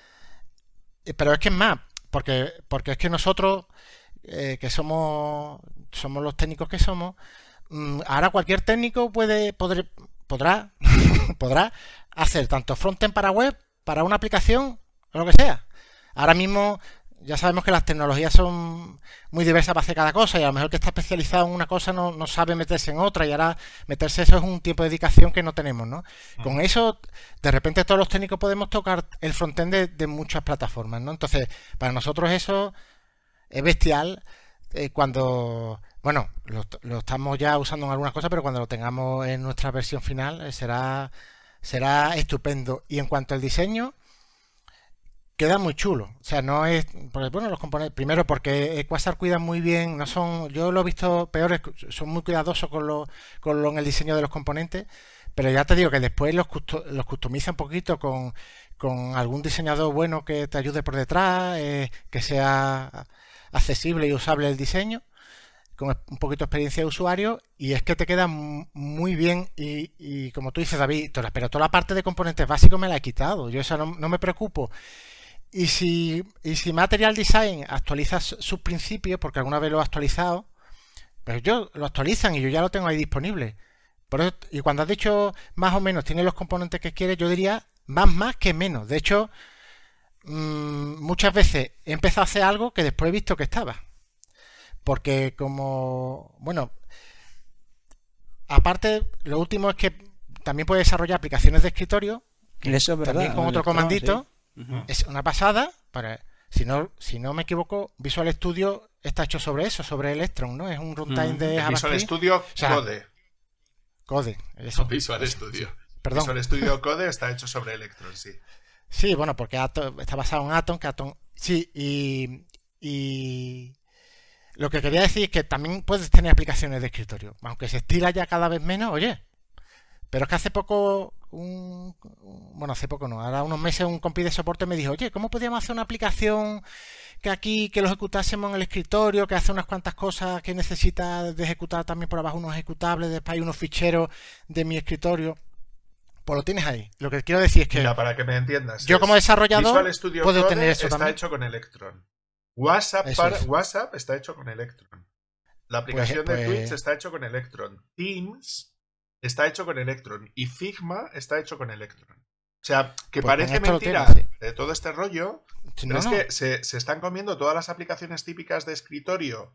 Eh, pero es que es más, porque, porque es que nosotros, eh, que somos, somos los técnicos que somos, mm, ahora cualquier técnico puede, podrá, podrá hacer tanto frontend para web, para una aplicación, lo que sea. Ahora mismo ya sabemos que las tecnologías son muy diversas para hacer cada cosa y a lo mejor que está especializado en una cosa no, sabe meterse en otra y ahora meterse eso es un tiempo de dedicación que no tenemos, ¿no? Con eso, de repente todos los técnicos podemos tocar el frontend de, de muchas plataformas, ¿no? Entonces, para nosotros eso es bestial eh, cuando, bueno, lo, estamos ya usando en algunas cosas, pero cuando lo tengamos en nuestra versión final eh, será, será estupendo. Y en cuanto al diseño queda muy chulo. O sea, no es. bueno, los componentes. Primero, porque Quasar cuida muy bien. No son. Yo lo he visto peores. Son muy cuidadosos con los con el diseño de los componentes. Pero ya te digo que después los, los customiza un poquito con, algún diseñador bueno que te ayude por detrás, eh, que sea accesible y usable el diseño, con un poquito de experiencia de usuario, y es que te queda muy bien. Y, y como tú dices, David, pero toda la parte de componentes básicos me la he quitado. Yo eso no me preocupo. Y si, y si Material Design actualiza sus principios, porque alguna vez lo ha actualizado, pues yo lo actualizan y yo ya lo tengo ahí disponible. y cuando has dicho más o menos tiene los componentes que quieres, yo diría más más que menos. De hecho, mm, muchas veces he empezado a hacer algo que después he visto que estaba. Porque como, bueno, aparte, lo último es que también puede desarrollar aplicaciones de escritorio, Eso también con otro comandito. Es una pasada Si no, si no me equivoco, Visual Studio está hecho sobre eso, sobre Electron, ¿no? Es un runtime de Visual Studio Code. Code, eso. Visual Studio. Perdón. Visual Studio Code está hecho sobre Electron, sí. Sí, bueno, porque está basado en Atom, que Atom... Sí, y, y... Lo que quería decir es que también puedes tener aplicaciones de escritorio. Aunque se estila ya cada vez menos, oye, pero es que hace poco, un, bueno, hace poco no, ahora unos meses un compi de soporte me dijo, oye, ¿cómo podríamos hacer una aplicación que aquí, que lo ejecutásemos en el escritorio, que hace unas cuantas cosas que necesita de ejecutar también por abajo unos ejecutables, después hay unos ficheros de mi escritorio? Pues lo tienes ahí. Lo que quiero decir es que... Mira, para que me entiendas. Yo como desarrollador puedo tener eso está hecho con Electron. WhatsApp, WhatsApp está hecho con Electron. La pues, aplicación de pues Twitch está hecho con Electron. Teams está hecho con Electron y Figma está hecho con Electron. O sea, que pues parece mentira todo este rollo, es que se, están comiendo todas las aplicaciones típicas de escritorio,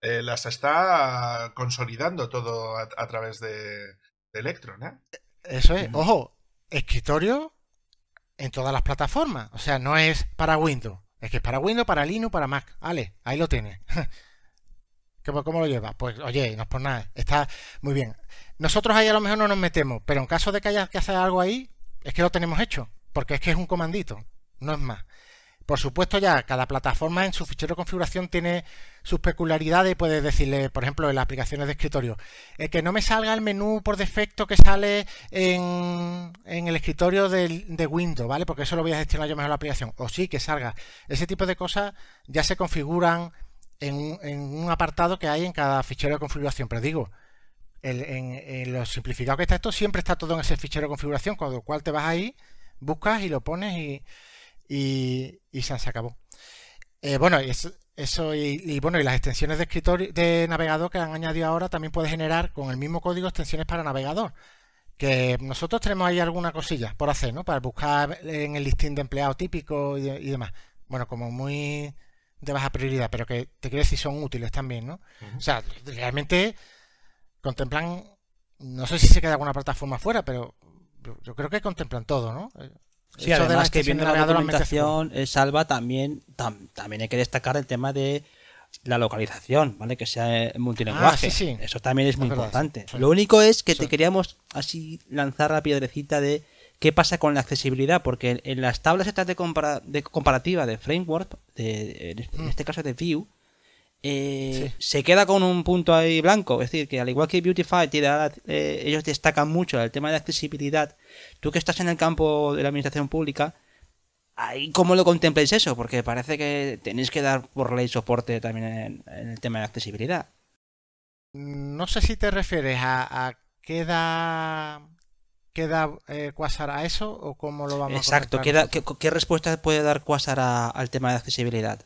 eh, las está consolidando todo a, través de, Electron. ¿eh? eh eso es, mm. ojo, escritorio en todas las plataformas, o sea, no es para Windows, es que es para Windows, para Linux, para Mac. Vale, ahí lo tienes. ¿Cómo lo llevas? Pues oye, no es por nada, está muy bien. Nosotros ahí a lo mejor no nos metemos, pero en caso de que haya que hacer algo ahí, es que lo tenemos hecho, porque es que es un comandito, no es más. Por supuesto ya, cada plataforma en su fichero de configuración tiene sus peculiaridades, y puedes decirle, por ejemplo, en las aplicaciones de escritorio, eh, que no me salga el menú por defecto que sale en, en el escritorio de, de, Windows, ¿vale? Porque eso lo voy a gestionar yo mejor la aplicación. O sí, que salga. Ese tipo de cosas ya se configuran en un, apartado que hay en cada fichero de configuración. Pero digo, el, en, lo simplificado que está esto, siempre está todo en ese fichero de configuración, con lo cual te vas ahí, buscas y lo pones y, y, se acabó. Eh, bueno, eso, y, bueno, y las extensiones de escritorio de navegador que han añadido ahora también puedes generar con el mismo código extensiones para navegador. Que nosotros tenemos ahí alguna cosilla por hacer, ¿no? Para buscar en el listín de empleado típico y demás. Bueno, como muy de baja prioridad, pero que te crees si son útiles también, ¿no? O sea, realmente contemplan, no sé si se queda alguna plataforma fuera, pero yo creo que contemplan todo, ¿no? Eh, sí, además que viendo la documentación, eh, Salva, también, también hay que destacar el tema de la localización, ¿vale? Que sea eh, multilingüe. Ah, sí, Eso también es, muy importante. Lo único es que te queríamos así lanzar la piedrecita de ¿Qué pasa con la accesibilidad? Porque en, las tablas estas de, comparativa de framework, en mm. este caso de Vue, eh, se queda con un punto ahí blanco. Es decir, que al igual que Beautify, eh, ellos destacan mucho el tema de accesibilidad. Tú que estás en el campo de la administración pública, ¿cómo lo contempláis eso? Porque parece que tenéis que dar por ley soporte también en, el tema de accesibilidad. No sé si te refieres a, a qué da queda eh, Quasar a eso o cómo lo vamos Exacto, a Exacto, ¿Qué, qué, respuesta puede dar Quasar al tema de accesibilidad?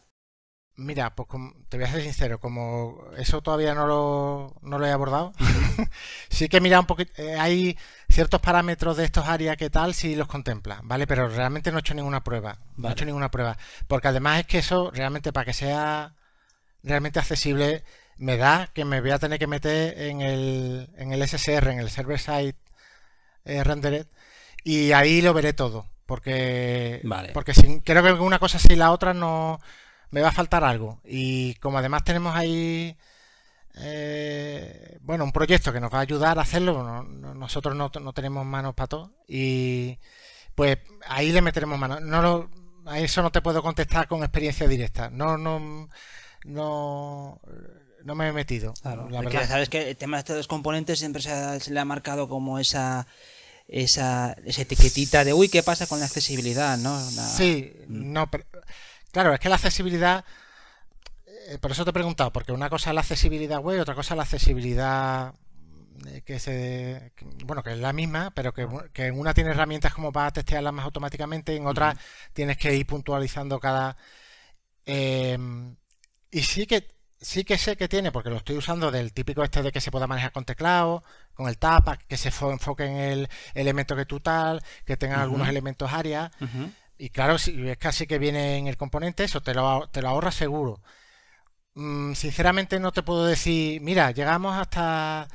Mira, pues te voy a ser sincero, como eso todavía no lo, no lo he abordado, sí que mira un poquito, eh, hay ciertos parámetros de estos áreas que tal si los contempla, ¿vale? Pero realmente no he hecho ninguna prueba, no he hecho ninguna prueba, porque además es que eso realmente para que sea realmente accesible me da que me voy a tener que meter en el, en el SSR, en el Server Side eh, rendered, y ahí lo veré todo. Porque, porque sin, creo que una cosa sin la otra no me va a faltar algo. Y como además tenemos ahí eh, bueno, un proyecto que nos va a ayudar a hacerlo, nosotros no, tenemos manos para todo. Y pues ahí le meteremos manos. No a eso no te puedo contestar con experiencia directa. No, no, no no me he metido. la sabes que el tema de estos dos componentes siempre se le ha marcado como esa esa, esa etiquetita de, uy, ¿qué pasa con la accesibilidad? ¿no? Sí, mm. no, claro, es que la accesibilidad, eh, por eso te he preguntado, porque una cosa es la accesibilidad web, otra cosa es la accesibilidad eh, que se bueno que es la misma pero que, en una tiene herramientas como para testearlas más automáticamente y en otra tienes que ir puntualizando cada eh, y sí que sí que sé que tiene, porque lo estoy usando del típico este de que se pueda manejar con teclado, con el tapa, que se enfoque en el elemento que tú tal, que tenga algunos elementos área. Y claro, si es casi que viene en el componente, eso te lo, te lo ahorra seguro. Mm, sinceramente no te puedo decir, mira, llegamos hasta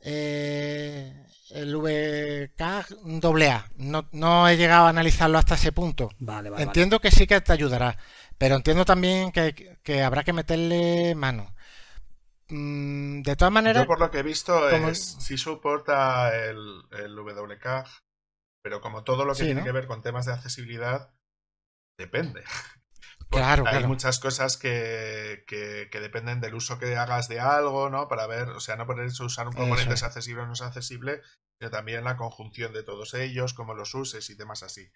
eh, el VK Doble No, no he llegado a analizarlo hasta ese punto. Entiendo que sí que te ayudará. Pero entiendo también que, habrá que meterle mano. Mm, de todas maneras. Yo por lo que he visto, es, sí soporta el, el WCAG, pero como todo lo que tiene que ver con temas de accesibilidad, depende. Claro, hay muchas cosas que, que, dependen del uso que hagas de algo, ¿no? Para ver, o sea, no eso usar un componente es accesible o no es accesible, sino también la conjunción de todos ellos, cómo los uses y temas así.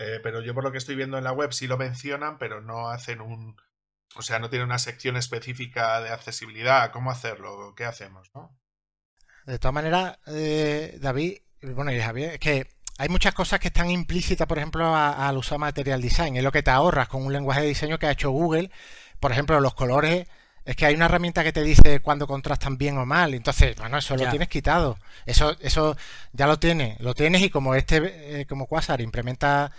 Eh, pero yo por lo que estoy viendo en la web sí lo mencionan, pero no hacen un... O sea, no tiene una sección específica de accesibilidad, cómo hacerlo, qué hacemos, ¿no? De todas maneras, eh, David, bueno, y Javier, es que hay muchas cosas que están implícitas, por ejemplo, al usar Material Design. Es lo que te ahorras con un lenguaje de diseño que ha hecho Google. Por ejemplo, los colores es que hay una herramienta que te dice cuándo contrastan bien o mal. Entonces, bueno, eso lo tienes quitado. Eso, eso ya lo tienes. Lo tienes y como este, eh, como Quasar implementa,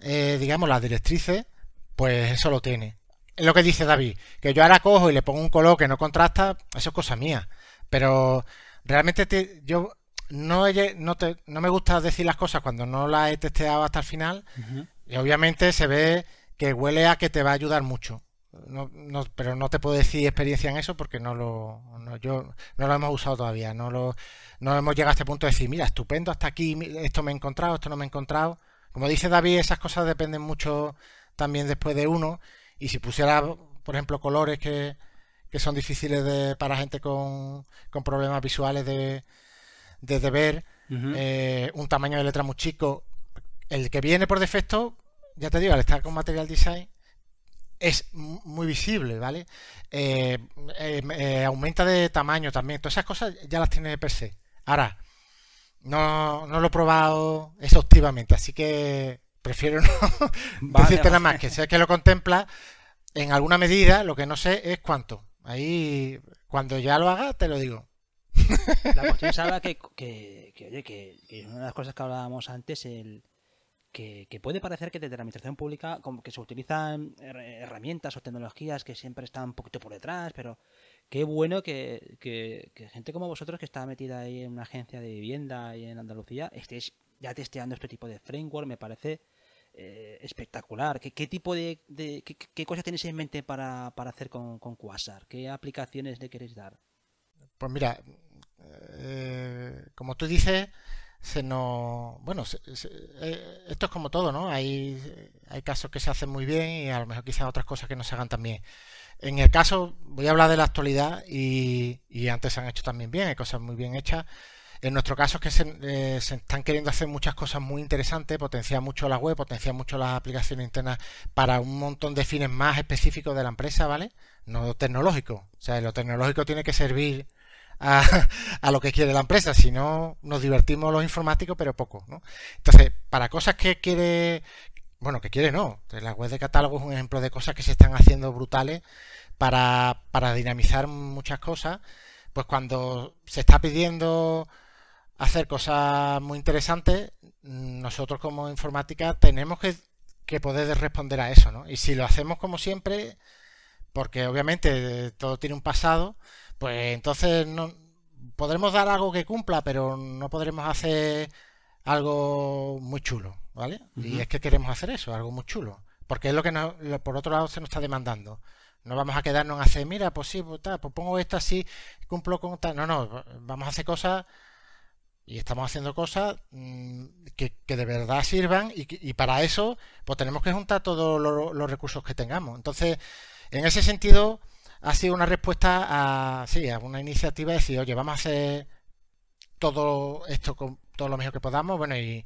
eh, digamos, las directrices, pues eso lo tiene. Es lo que dice David. Que yo ahora cojo y le pongo un color que no contrasta, eso es cosa mía. Pero realmente yo no, no, te, no me gusta decir las cosas cuando no las he testeado hasta el final. Y obviamente se ve que huele a que te va a ayudar mucho. No, pero no te puedo decir experiencia en eso porque no lo, yo, lo hemos usado todavía, no lo, no hemos llegado a este punto de decir, mira, estupendo, hasta aquí, esto me he encontrado, esto no me he encontrado. Como dice David, esas cosas dependen mucho también después de uno y si pusiera, por ejemplo, colores que, son difíciles de, para gente con, problemas visuales de, ver, eh, un tamaño de letra muy chico, el que viene por defecto, ya te digo, al estar con material design, es muy visible, ¿vale? Eh, em, eh, aumenta de tamaño también, todas esas cosas ya las tiene per se. Ahora, no, no lo he probado exhaustivamente, así que prefiero no decirte nada más, que sé que lo contempla en alguna medida, lo que no sé es cuánto. Ahí, cuando ya lo haga, te lo digo. La cuestión es que, oye, que, que, una de las cosas que hablábamos antes, el, que, puede parecer que desde la administración pública como que se utilizan herramientas o tecnologías que siempre están un poquito por detrás, pero qué bueno que, gente como vosotros que está metida ahí en una agencia de vivienda y en Andalucía estéis ya testeando este tipo de framework, me parece eh, espectacular. ¿Qué, ¿Qué, tipo de, qué, qué, cosas tenéis en mente para, hacer con, Quasar? ¿Qué aplicaciones le queréis dar? Pues mira, eh, como tú dices, se Bueno, eh, esto es como todo, ¿no? Hay, hay casos que se hacen muy bien y a lo mejor quizás otras cosas que no se hagan tan bien. En el caso, voy a hablar de la actualidad y, y antes se han hecho también bien, hay cosas muy bien hechas. En nuestro caso es que se, eh, se, están queriendo hacer muchas cosas muy interesantes, potenciar mucho la web, potenciar mucho las aplicaciones internas para un montón de fines más específicos de la empresa, ¿vale? No tecnológico. O sea, lo tecnológico tiene que servir a, lo que quiere la empresa, si no nos divertimos los informáticos, pero poco. Entonces, para cosas que quiere, bueno, que quiere no, la web de catálogo es un ejemplo de cosas que se están haciendo brutales para, dinamizar muchas cosas, pues cuando se está pidiendo hacer cosas muy interesantes, nosotros como informática tenemos que, que poder responder a eso, ¿no? Y si lo hacemos como siempre, porque obviamente todo tiene un pasado, pues entonces no podremos dar algo que cumpla, pero no podremos hacer algo muy chulo, ¿vale? Y es que queremos hacer eso, algo muy chulo, porque es lo que por otro lado se nos está demandando. No vamos a quedarnos en hacer, mira, pues sí, pues, pues pongo esto así, cumplo con tal. No, no, vamos a hacer cosas y estamos haciendo cosas mm, que, de verdad sirvan y, para eso pues tenemos que juntar todos los recursos que tengamos. Entonces, en ese sentido, ha sido una respuesta a, sí, a una iniciativa de decir, oye, vamos a hacer todo esto con todo lo mejor que podamos, bueno, y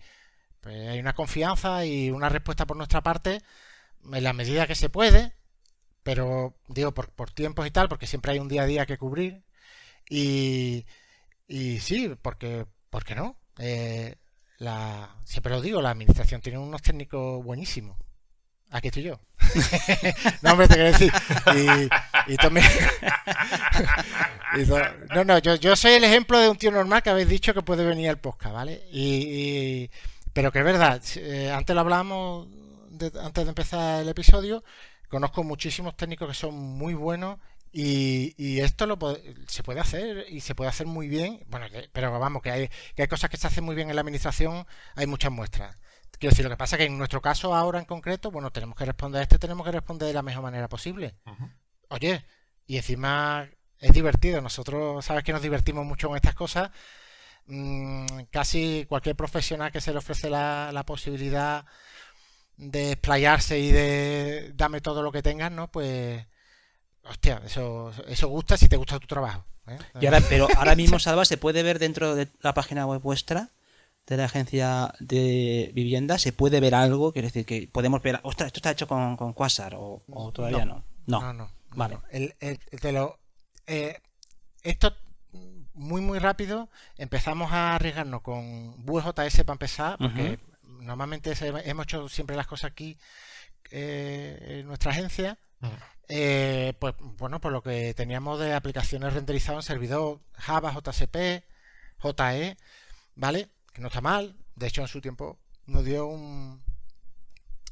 pues, hay una confianza y una respuesta por nuestra parte en la medida que se puede, pero digo, por, tiempos y tal, porque siempre hay un día a día que cubrir, y, y sí, porque, qué no. Eh, la, siempre lo digo, la administración tiene unos técnicos buenísimos. Aquí estoy yo. no, hombre, te quiero decir. Y también... no, no, yo, soy el ejemplo de un tío normal que habéis dicho que puede venir al podcast, ¿vale? Y, Pero que es verdad, eh, antes lo hablábamos, antes de empezar el episodio, conozco muchísimos técnicos que son muy buenos y, esto lo se puede hacer y se puede hacer muy bien. Bueno, pero vamos, que hay, que hay cosas que se hacen muy bien en la administración, hay muchas muestras. Quiero decir, lo que pasa es que en nuestro caso ahora en concreto, bueno, tenemos que responder a este, tenemos que responder de la mejor manera posible oye, y encima es divertido. Nosotros, sabes que nos divertimos mucho con estas cosas. Mm, casi cualquier profesional que se le ofrece la, la posibilidad de explayarse y de dame todo lo que tengas, ¿no? Pues, hostia, eso, eso gusta si te gusta tu trabajo. ¿eh? Y pero ahora mismo, Salva, se puede ver dentro de la página web vuestra de la agencia de vivienda, se puede ver algo, quiere decir que podemos ver, ostras, esto está hecho con, Quasar o, todavía No, no. no, no. Bueno, El, te eh, esto muy, muy rápido. Empezamos a arriesgarnos con VJS para empezar, porque normalmente hemos hecho siempre las cosas aquí eh, en nuestra agencia. Eh, pues bueno, por lo que teníamos de aplicaciones renderizadas en servidor Java, JSP, JE, ¿vale? Que no está mal. De hecho, en su tiempo nos dio un.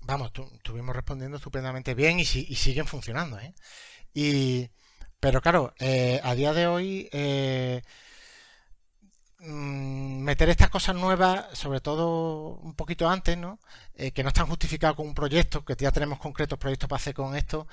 Vamos, estuvimos respondiendo estupendamente bien y, y siguen funcionando, ¿eh? Y, pero claro, eh, a día de hoy, eh, mm, meter estas cosas nuevas, sobre todo un poquito antes, ¿no? Eh, que no están justificadas con un proyecto, que ya tenemos concretos proyectos para hacer con esto,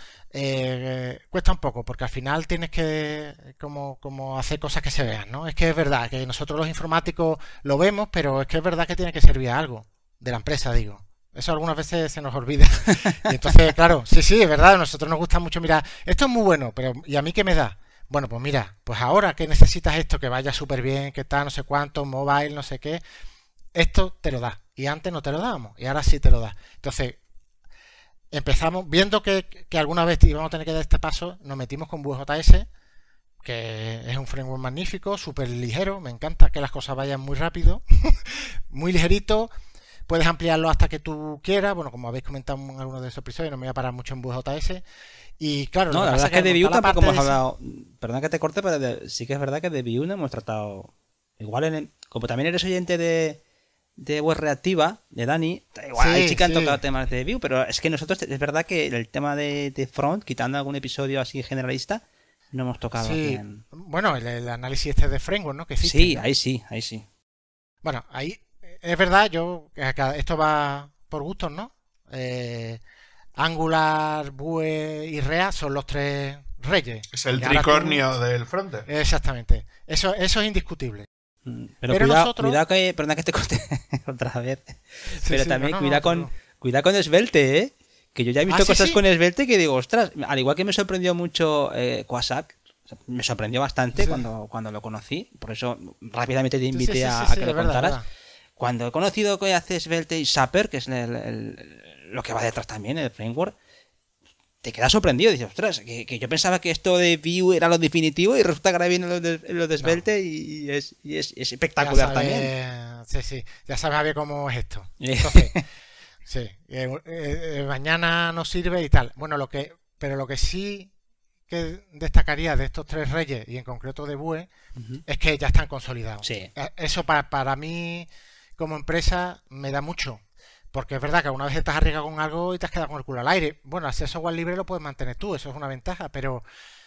cuesta un poco, porque al final tienes que como, como hacer cosas que se vean, ¿no? Es que es verdad que nosotros los informáticos lo vemos, pero es que es verdad que tiene que servir a algo, de la empresa, digo. Eso algunas veces se nos olvida. Y entonces, claro, sí, sí, es verdad, a nosotros nos gusta mucho mirar, esto es muy bueno, pero ¿y a mí qué me da? Bueno, pues mira, pues ahora que necesitas esto, que vaya súper bien, que está no sé cuánto, mobile, no sé qué, esto te lo da. Y antes no te lo dábamos, y ahora sí te lo da. Entonces, empezamos, viendo que, alguna vez íbamos a tener que dar este paso, nos metimos con VueJS que es un framework magnífico, súper ligero, me encanta que las cosas vayan muy rápido, muy ligerito Puedes ampliarlo hasta que tú quieras. Bueno, como habéis comentado en algunos de esos episodios, no me voy a parar mucho en BJS. Y claro, no, la verdad es que de View tampoco pues, hemos hablado. Perdón que te corte, pero sí que es verdad que de View no hemos tratado. Igual, en como también eres oyente de, web reactiva de Dani. Igual hay chicas que han tocado temas de Vue pero es que nosotros, es verdad que el tema de, Front, quitando algún episodio así generalista, no hemos tocado. Sí. Bueno, el, análisis este de Framework, ¿no? Que sí, ahí sí, ahí sí. Bueno, ahí es verdad, yo eh, esto va por gustos, ¿no? Eh, Angular, Bue y Rea son los tres reyes. Es el tricornio del frente. Exactamente. Eso, eso es indiscutible. Mm, pero, cuidado, que, perdona que te corte otra vez. pero también cuidado con, con Svelte, ¿eh? Que yo ya he visto ah, cosas con Svelte que digo, ostras, al igual que me sorprendió mucho eh, me sorprendió bastante cuando, cuando lo conocí, por eso rápidamente te invité a, que lo contaras. Cuando he conocido que hace Svelte y Sapper, que es lo que va detrás también, el framework, te quedas sorprendido. Dices, ostras, que, yo pensaba que esto de View era lo definitivo y resulta que ahora viene lo de, Svelte y, es, espectacular también. Sí, sí, ya sabes, ver cómo es esto. Entonces, sí, eh, eh, eh, mañana no sirve y tal. Bueno, lo que, pero lo que sí que destacaría de estos tres reyes y en concreto de Bue es que ya están consolidados. Eso para, para mí como empresa me da mucho. Porque es verdad que alguna vez estás arriesgado con algo y te has quedado con el culo al aire. Bueno, es software libre lo puedes mantener tú, eso es una ventaja, pero,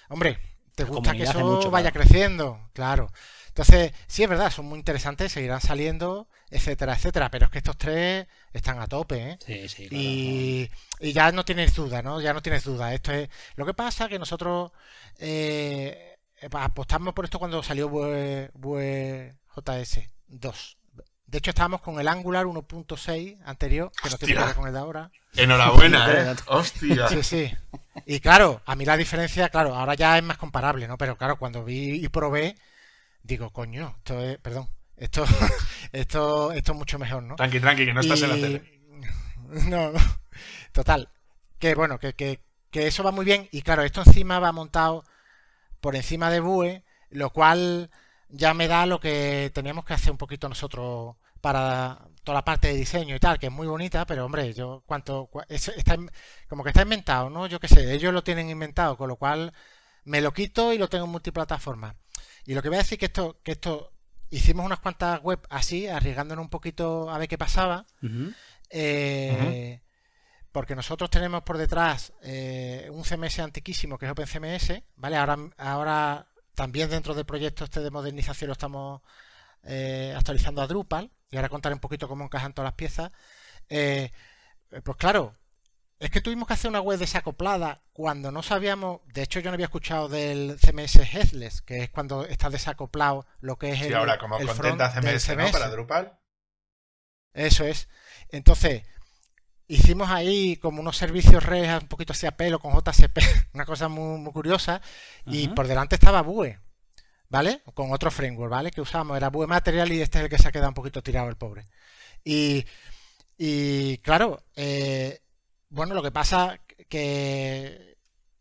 hombre, te gusta que eso vaya creciendo, claro. Entonces, sí es verdad, son muy interesantes, seguirán saliendo, etcétera, etcétera, pero es que estos tres están a tope, ¿eh? Sí, sí, claro, y, ya no tienes duda, ¿no? Ya no tienes duda. Esto es. Lo que pasa es que nosotros eh, apostamos por esto cuando salió js 2. De hecho, estábamos con el Angular 1.6 anterior, que no tiene que ver con el de ahora. Enhorabuena, ¿eh? Hostia. Sí, sí. Y claro, a mí la diferencia, claro, ahora ya es más comparable, ¿no? Pero claro, cuando vi y probé, digo, coño, esto es, perdón, esto, esto, esto es mucho mejor, ¿no? Tranqui, tranqui, que no estás en la tele. No, no. Total. Que bueno, que, que eso va muy bien. Y claro, esto encima va montado por encima de Bue, lo cual ya me da lo que teníamos que hacer un poquito nosotros para toda la parte de diseño y tal, que es muy bonita, pero hombre, yo cuanto como que está inventado, ¿no? Yo qué sé, ellos lo tienen inventado, con lo cual me lo quito y lo tengo en multiplataforma. Y lo que voy a decir que esto, que esto hicimos unas cuantas web así, arriesgándonos un poquito a ver qué pasaba. Eh, porque nosotros tenemos por detrás eh, un CMS antiquísimo que es OpenCMS, ¿vale? Ahora, ahora también dentro del proyecto este de modernización lo estamos eh, actualizando a Drupal y ahora contaré un poquito cómo encajan todas las piezas, eh, eh, pues claro, es que tuvimos que hacer una web desacoplada cuando no sabíamos, de hecho yo no había escuchado del CMS Headless, que es cuando está desacoplado lo que es el... Y ahora como contenta CMS, Para Drupal. Eso es. Entonces, hicimos ahí como unos servicios rejas, un poquito así pelo con JCP, una cosa muy, curiosa, y por delante estaba Vue. ¿vale? Con otro framework, ¿vale? Que usamos, era buen material y este es el que se ha quedado un poquito tirado el pobre. Y, y claro, eh, bueno, lo que pasa que,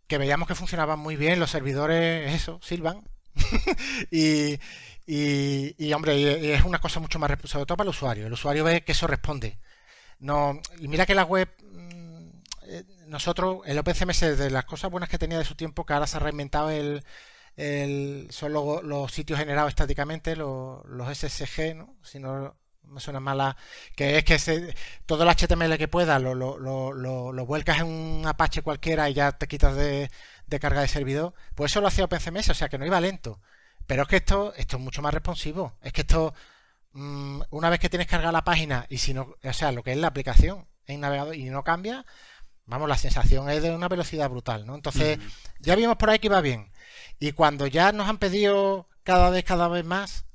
que veíamos que funcionaban muy bien los servidores, eso, silban. y, y, hombre, es una cosa mucho más, responsable, todo para el usuario. El usuario ve que eso responde. No, y mira que la web mm, eh, nosotros, el OpenCMS, de las cosas buenas que tenía de su tiempo, que ahora se ha reinventado el, el, son los sitios generados estáticamente, los SSG, ¿no? si no me suena mala, que es que todo el HTML que pueda lo, vuelcas en un Apache cualquiera y ya te quitas de, carga de servidor. Pues eso lo hacía OpenCMS, o sea que no iba lento. Pero es que esto, esto es mucho más responsivo. Es que esto, mm, una vez que tienes cargada la página y si no, o sea, lo que es la aplicación en navegador y no cambia, vamos, la sensación es de una velocidad brutal, ¿no? Entonces, ya vimos por ahí que iba bien. Y cuando ya nos han pedido cada vez, cada vez más,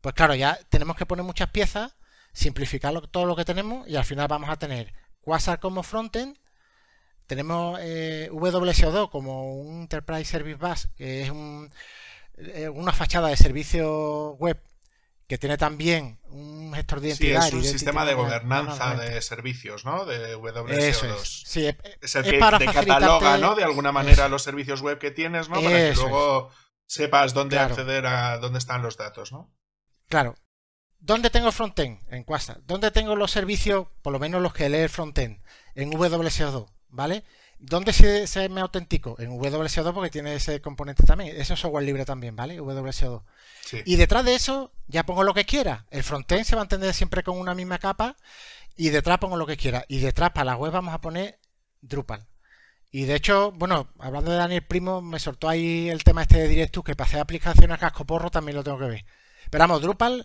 pues claro, ya tenemos que poner muchas piezas, simplificar todo lo que tenemos y al final vamos a tener Quasar como frontend, tenemos eh, WSO2 como un Enterprise Service Bus, que es eh, una fachada de servicio web que tiene también un gestor de identidad. Sí, es un sistema de gobernanza de servicios, ¿no? De WSO2. Es. Sí, es, es el que te cataloga, ¿no? De alguna manera los servicios web que tienes, ¿no? Para que luego sepas dónde acceder a dónde están los datos, ¿no? Claro. ¿Dónde tengo frontend? En Quasar. ¿Dónde tengo los servicios, por lo menos los que lee el frontend? En WSO2, ¿vale? ¿Dónde se, me autentico? En WSO2 porque tiene ese componente también. Eso software libre también, ¿vale? WSO2. Y detrás de eso ya pongo lo que quiera. El frontend se va a entender siempre con una misma capa y detrás pongo lo que quiera. Y detrás para la web vamos a poner Drupal. Y de hecho, bueno, hablando de Daniel Primo, me soltó ahí el tema este de Directus, que para hacer aplicaciones a casco porro también lo tengo que ver. Pero vamos, Drupal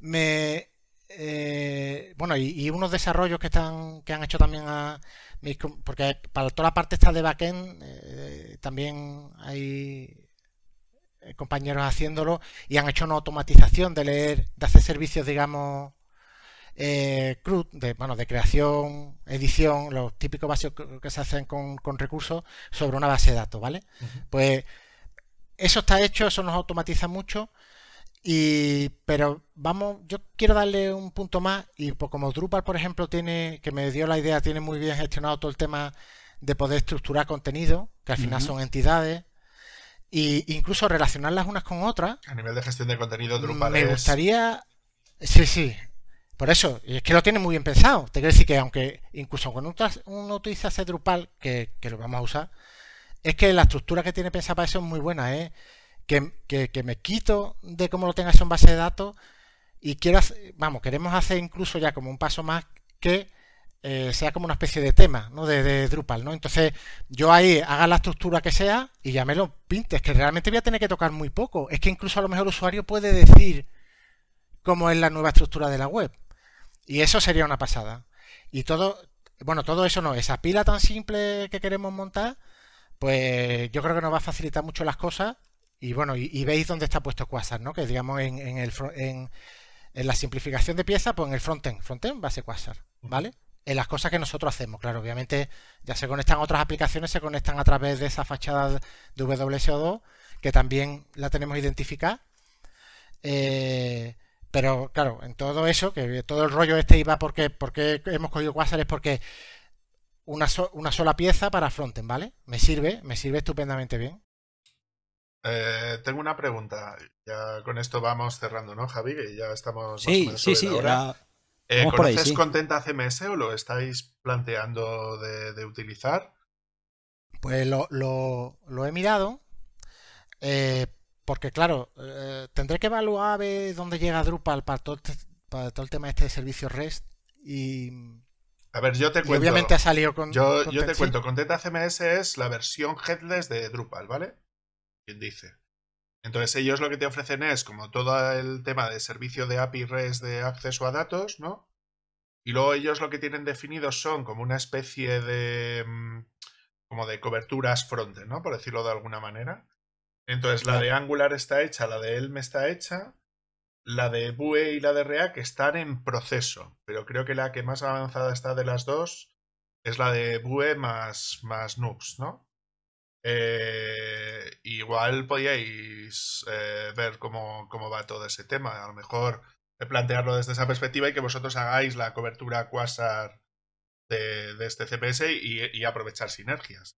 me... Eh, bueno, y, y, unos desarrollos que, están, que han hecho también a porque para toda la parte esta de backend eh, también hay eh, compañeros haciéndolo y han hecho una automatización de leer, de hacer servicios, digamos, eh, de, bueno, de creación, edición, los típicos básicos que se hacen con, con recursos sobre una base de datos, ¿vale? Pues eso está hecho, eso nos automatiza mucho y, pero vamos, yo quiero darle un punto más y pues como Drupal, por ejemplo, tiene, que me dio la idea, tiene muy bien gestionado todo el tema de poder estructurar contenido, que al final son entidades, e incluso relacionarlas unas con otras. A nivel de gestión de contenido, Drupal Me gustaría, sí, sí, por eso, es que lo tiene muy bien pensado. Te quiero decir que aunque incluso cuando uno utiliza ese Drupal, que, que lo vamos a usar, es que la estructura que tiene pensada para eso es muy buena, ¿eh? que, me quito de cómo lo tenga eso en base de datos y quieras vamos, queremos hacer incluso ya como un paso más que eh, sea como una especie de tema, ¿no? De, Drupal, ¿no? Entonces, yo ahí haga la estructura que sea y ya me lo pintes, que realmente voy a tener que tocar muy poco. Es que incluso a lo mejor el usuario puede decir cómo es la nueva estructura de la web. Y eso sería una pasada. Y todo, bueno, todo eso no, esa pila tan simple que queremos montar, pues yo creo que nos va a facilitar mucho las cosas y bueno, y, veis dónde está puesto Quasar, ¿no? Que digamos en, el, en, la simplificación de pieza, pues en el frontend. Frontend ser Quasar, ¿vale? En las cosas que nosotros hacemos, claro, obviamente ya se conectan otras aplicaciones, se conectan a través de esa fachada de WSO2, que también la tenemos identificada. Eh, pero claro, en todo eso, que todo el rollo este iba porque, porque hemos cogido Quasar es porque una, una sola pieza para frontend, ¿vale? Me sirve, me sirve estupendamente bien. Eh, tengo una pregunta. Ya con esto vamos cerrando, ¿no, Javi? ya estamos. Sí, más o sí, sí. La eh, ¿Conoces Contenta CMS o lo estáis planteando de, utilizar? Pues lo, he mirado. Eh, porque, claro, tendré que evaluar a ver dónde llega Drupal este, para todo, el tema este de servicios REST. Y. A ver, yo te cuento. Obviamente ha salido con. Yo, yo te cuento. Contenta CMS es la versión headless de Drupal, ¿vale? dice. Entonces ellos lo que te ofrecen es como todo el tema de servicio de API REST de acceso a datos, ¿no? Y luego ellos lo que tienen definidos son como una especie de mm, como de coberturas frontend, ¿no? Por decirlo de alguna manera. Entonces la de Angular está hecha, la de Elm está hecha, la de Vue y la de React están en proceso, pero creo que la que más avanzada está de las dos es la de Vue más, más Nux, ¿no? Eh, igual podíais eh, ver cómo, va todo ese tema. A lo mejor eh, plantearlo desde esa perspectiva y que vosotros hagáis la cobertura Quasar de, este CPS y, aprovechar sinergias.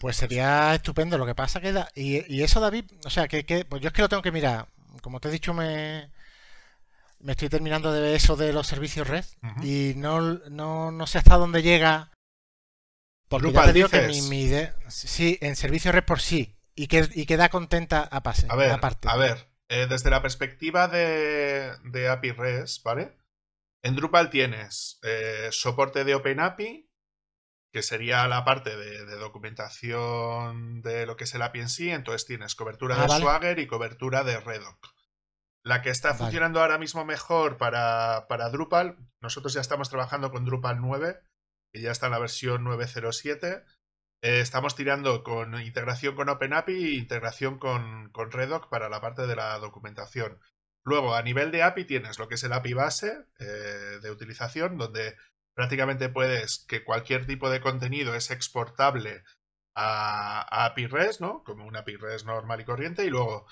Pues sería pues estupendo. Lo que pasa que y, eso, David, o sea, que, pues yo es que lo tengo que mirar. Como te he dicho, me, me estoy terminando de ver eso de los servicios red y no, no, no sé hasta dónde llega porque te digo que mi, idea. Sí, en servicio por sí. Y que, queda contenta a pase. A ver, A ver eh, desde la perspectiva de, API res ¿vale? En Drupal tienes eh, soporte de OpenAPI, que sería la parte de, documentación de lo que es el API en sí. Entonces tienes cobertura ah, de Swagger y cobertura de Redoc. La que está funcionando ahora mismo mejor para, para Drupal, nosotros ya estamos trabajando con Drupal 9 que ya está en la versión 907. Eh, estamos tirando con integración con OpenAPI e integración con, Redoc para la parte de la documentación. Luego, a nivel de API tienes lo que es el API base eh, de utilización, donde prácticamente puedes que cualquier tipo de contenido es exportable a, API res Como una API res normal y corriente. Y luego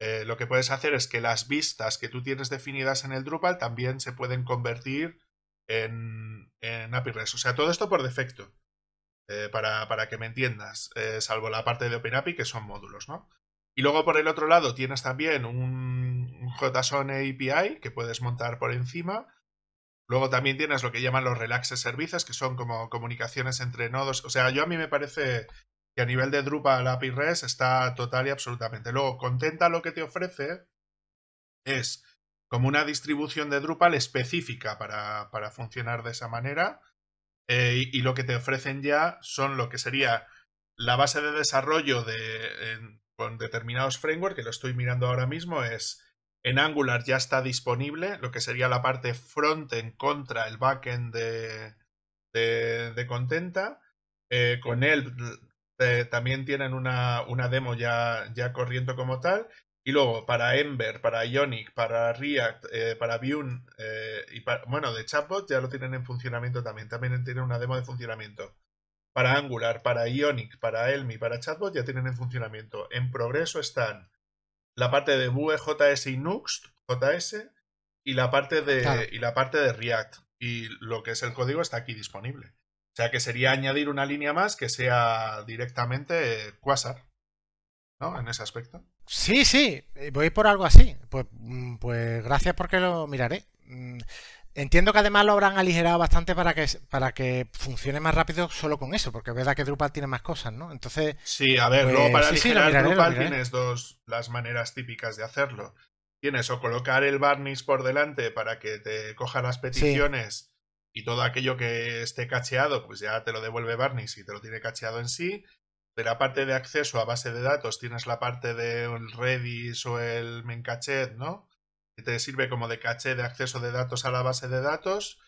eh, lo que puedes hacer es que las vistas que tú tienes definidas en el Drupal también se pueden convertir en, en API REST. O sea, todo esto por defecto, eh, para, para, que me entiendas, eh, salvo la parte de OpenAPI que son módulos, ¿no? Y luego por el otro lado tienes también un JSON API que puedes montar por encima. Luego también tienes lo que llaman los relaxes services, que son como comunicaciones entre nodos. O sea, yo a mí me parece que a nivel de Drupal API REST está total y absolutamente. Luego, contenta lo que te ofrece es como una distribución de Drupal específica para, funcionar de esa manera. Eh, y, lo que te ofrecen ya son lo que sería la base de desarrollo con determinados frameworks, que lo estoy mirando ahora mismo, es en Angular ya está disponible, lo que sería la parte front front-end contra el backend de, de, Contenta. Eh, con él eh, también tienen una, demo ya, ya corriendo como tal. Y luego para Ember, para Ionic, para React, eh, para Vue, eh, y para, bueno, de chatbot ya lo tienen en funcionamiento también. También tienen una demo de funcionamiento. Para Angular, para Ionic, para Elmi, para chatbot ya tienen en funcionamiento. En progreso están la parte de Vue, JS y Nuxt, JS, y la parte de, y la parte de React. Y lo que es el código está aquí disponible. O sea que sería añadir una línea más que sea directamente eh, Quasar, ¿no? En ese aspecto. Sí, sí, eh, voy por algo así. Pues, mm, pues gracias porque lo miraré. Mm, entiendo que además lo habrán aligerado bastante para que, para que funcione más rápido solo con eso, porque es verdad que Drupal tiene más cosas, ¿no? Entonces. Sí, a ver, luego pues, para aligerar Drupal tienes dos las maneras típicas de hacerlo. Tienes o colocar el barniz por delante para que te coja las peticiones y todo aquello que esté cacheado, pues ya te lo devuelve barniz y te lo tiene cacheado en sí pero la parte de acceso a base de datos tienes la parte del Redis o el Memcached, ¿no? Que te sirve como de caché de acceso de datos a la base de datos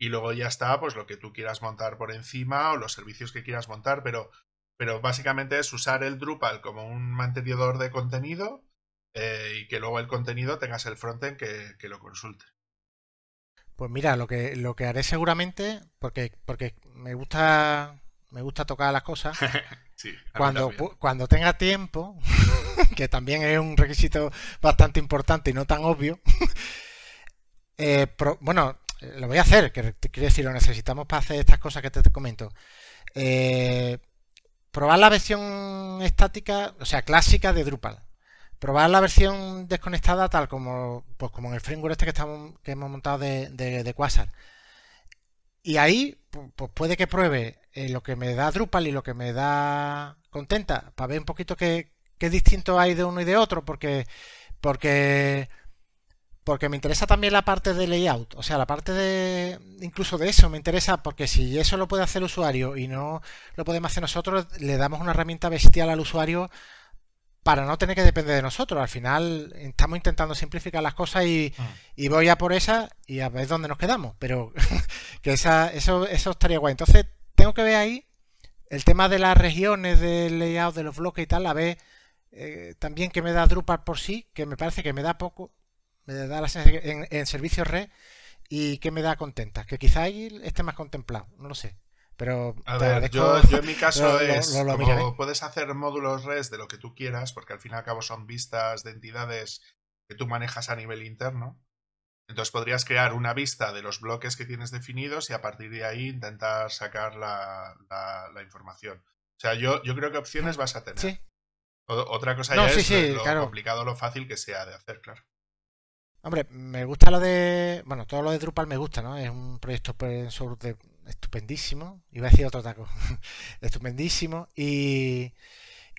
y luego ya está, pues lo que tú quieras montar por encima o los servicios que quieras montar, pero, pero básicamente es usar el Drupal como un mantenedor de contenido eh, y que luego el contenido tengas el frontend que, que lo consulte. Pues mira, lo que, lo que haré seguramente, porque, porque me gusta me gusta tocar las cosas. cuando, cuando tenga tiempo, que también es un requisito bastante importante y no tan obvio, eh, bueno, lo voy a hacer, que quiero decir, lo necesitamos para hacer estas cosas que te, comento. Eh, probar la versión estática, o sea, clásica de Drupal. Probar la versión desconectada tal como, pues como en el framework este que, estamos, que hemos montado de, de, de Quasar y ahí, pues puede que pruebe eh, lo que me da Drupal y lo que me da Contenta, para ver un poquito qué, qué distinto hay de uno y de otro, porque, porque, porque me interesa también la parte de layout, o sea, la parte de, incluso de eso me interesa, porque si eso lo puede hacer el usuario y no lo podemos hacer nosotros, le damos una herramienta bestial al usuario para no tener que depender de nosotros. Al final estamos intentando simplificar las cosas y, mm. voy a por esa y a ver dónde nos quedamos. Pero que eso, eso estaría guay. Entonces, tengo que ver ahí el tema de las regiones, del layout, de los bloques y tal, a ver eh, también que me da Drupal por sí, que me parece que me da poco, me da la en, en servicio red y que me da contenta. Que quizá ahí esté más contemplado, no lo sé. Pero yo, en mi caso es puedes hacer módulos RES de lo que tú quieras, porque al fin y al cabo son vistas de entidades que tú manejas a nivel interno. Entonces podrías crear una vista de los bloques que tienes definidos y a partir de ahí intentar sacar la, información. O sea, yo, yo creo que opciones vas a tener. otra cosa ya es lo, claro. complicado, lo fácil que sea de hacer, claro. Hombre, me gusta lo de. Bueno, todo lo de Drupal me gusta, ¿no? Es un proyecto open de estupendísimo. Iba a decir otro taco. estupendísimo. Y,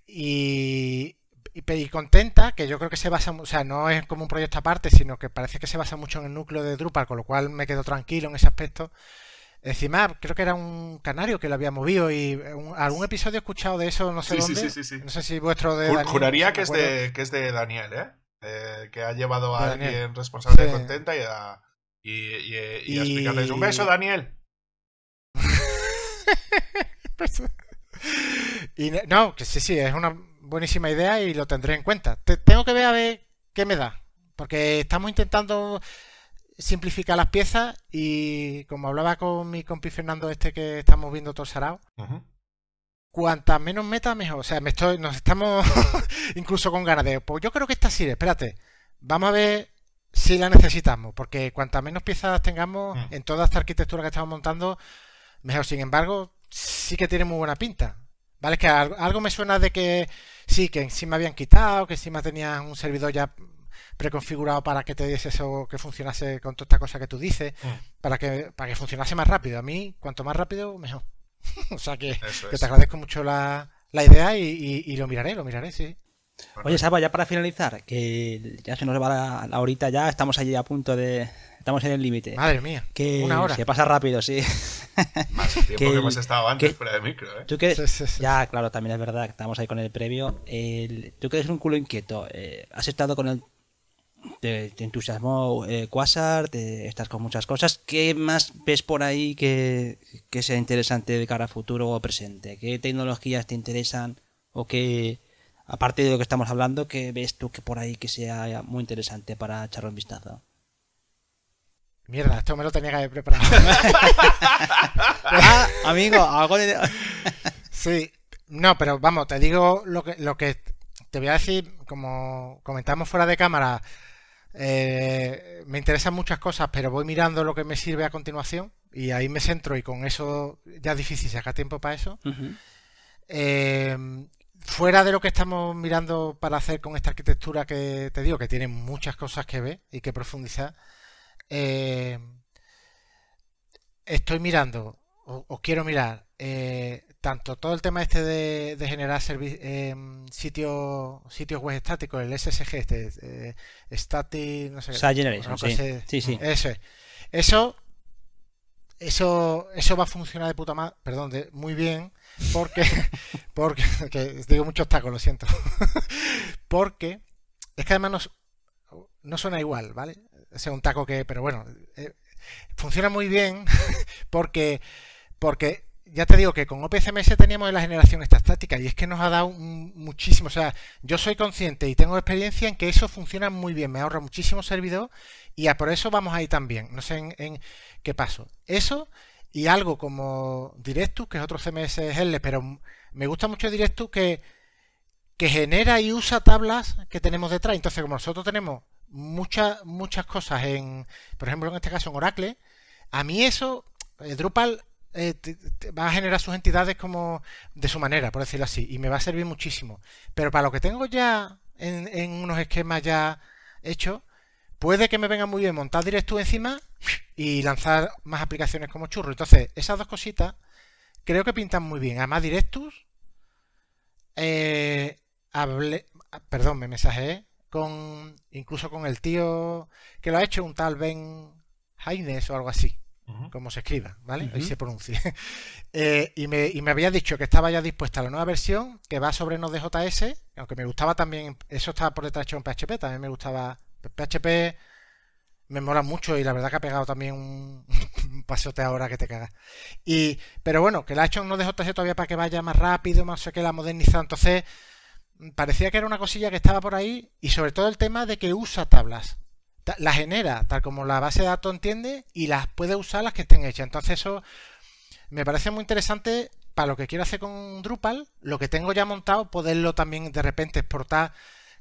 y, y, contenta, que yo creo que se basa, o sea, no es como un proyecto aparte, sino que parece que se basa mucho en el núcleo de Drupal, con lo cual me quedo tranquilo en ese aspecto. Encima, creo que era un canario que lo había movido y eh, algún episodio he escuchado de eso, no sé dónde. no sé si vuestro de. juraría que, es de, que es de Daniel, ¿eh? eh que ha llevado a alguien responsable de contenta y a, y, y, explicarles un beso, Daniel. y no, que sí, sí, es una buenísima idea y lo tendré en cuenta. tengo que ver a ver qué me da, porque estamos intentando simplificar las piezas y como hablaba con mi compi Fernando este que estamos viendo todo cuantas menos metas mejor. O sea, nos estamos incluso con ganas de, pues yo creo que esta Sí, espérate, vamos a ver si la necesitamos, porque cuantas menos piezas tengamos mm. en toda esta arquitectura que estamos montando, mejor. Sin embargo, sí que tiene muy buena pinta. ¿Vale? Es que algo me suena de que sí, que encima habían quitado, que encima tenías un servidor ya preconfigurado para que te diese eso, que funcionase con toda esta cosa que tú dices, mm. para, que, para que funcionase más rápido. A mí, cuanto más rápido, mejor. o sea que, te agradezco mucho la, idea y, lo miraré, lo miraré, sí. Oye, pues Salva, ya para finalizar, que ya se nos va la horita ya, estamos allí a punto de, Estamos en el límite. Madre mía. Que una hora. Se pasa rápido, sí. Más tiempo que, hemos estado antes fuera de micro, ¿eh? ¿tú Ya, claro, también es verdad. Estamos ahí con el previo. tú que eres un culo inquieto. Eh, has estado con el. Te, entusiasmó eh, Quasar, te, estás con muchas cosas. ¿Qué más ves por ahí que, sea interesante de cara a futuro o presente? ¿Qué tecnologías te interesan o qué, aparte de lo que estamos hablando, ¿qué ves tú que por ahí que sea muy interesante para echarle un vistazo? Mierda, esto me lo tenía que haber preparado. Ah, amigo, algo de... sí, no, pero vamos, te digo lo que, te voy a decir, como comentamos fuera de cámara, eh, me interesan muchas cosas, pero voy mirando lo que me sirve a continuación y ahí me centro y con eso ya es difícil sacar tiempo para eso. Eh, fuera de lo que estamos mirando para hacer con esta arquitectura que te digo, que tiene muchas cosas que ver y que profundizar, eh, estoy mirando o, quiero mirar eh, tanto todo el tema este de, generar eh, sitios web estáticos, el SSG, este, eh, static, no sé. Eso Eso, eso, va a funcionar de puta madre, perdón, muy bien, porque, porque digo mucho tacos, lo siento. porque es que además no suena igual, ¿vale? sea un taco que, pero bueno, eh, funciona muy bien porque, porque ya te digo que con OPCMS teníamos la generación estática y es que nos ha dado muchísimo. O sea, yo soy consciente y tengo experiencia en que eso funciona muy bien, me ahorra muchísimo servidor y a por eso vamos ahí también. No sé en, qué paso. Eso y algo como Directus, que es otro CMS GL, pero me gusta mucho Directus que, que genera y usa tablas que tenemos detrás. Entonces, como nosotros tenemos muchas, muchas cosas en, por ejemplo, en este caso en Oracle, a mí eso, eh, Drupal eh, va a generar sus entidades como de su manera, por decirlo así, y me va a servir muchísimo. Pero para lo que tengo ya en, unos esquemas ya hechos, puede que me venga muy bien montar directus encima y lanzar más aplicaciones como churro. Entonces, esas dos cositas creo que pintan muy bien. Además, Directus, eh, perdón, me mensajé con incluso con el tío que lo ha hecho un tal Ben Haines o algo así, como se escriba, ¿vale? Ahí se pronuncia. Eh, y, me, había dicho que estaba ya dispuesta la nueva versión, que va sobre Node.js, aunque me gustaba también, eso estaba por detrás hecho en PHP, también me gustaba PHP me mola mucho y la verdad que ha pegado también un, pasote ahora que te cagas. Y, pero bueno, que la ha hecho en Node.js todavía para que vaya más rápido, más que la moderniza. Entonces, parecía que era una cosilla que estaba por ahí y sobre todo el tema de que usa tablas. Las genera tal como la base de datos entiende y las puede usar las que estén hechas. Entonces eso me parece muy interesante para lo que quiero hacer con Drupal, lo que tengo ya montado, poderlo también de repente exportar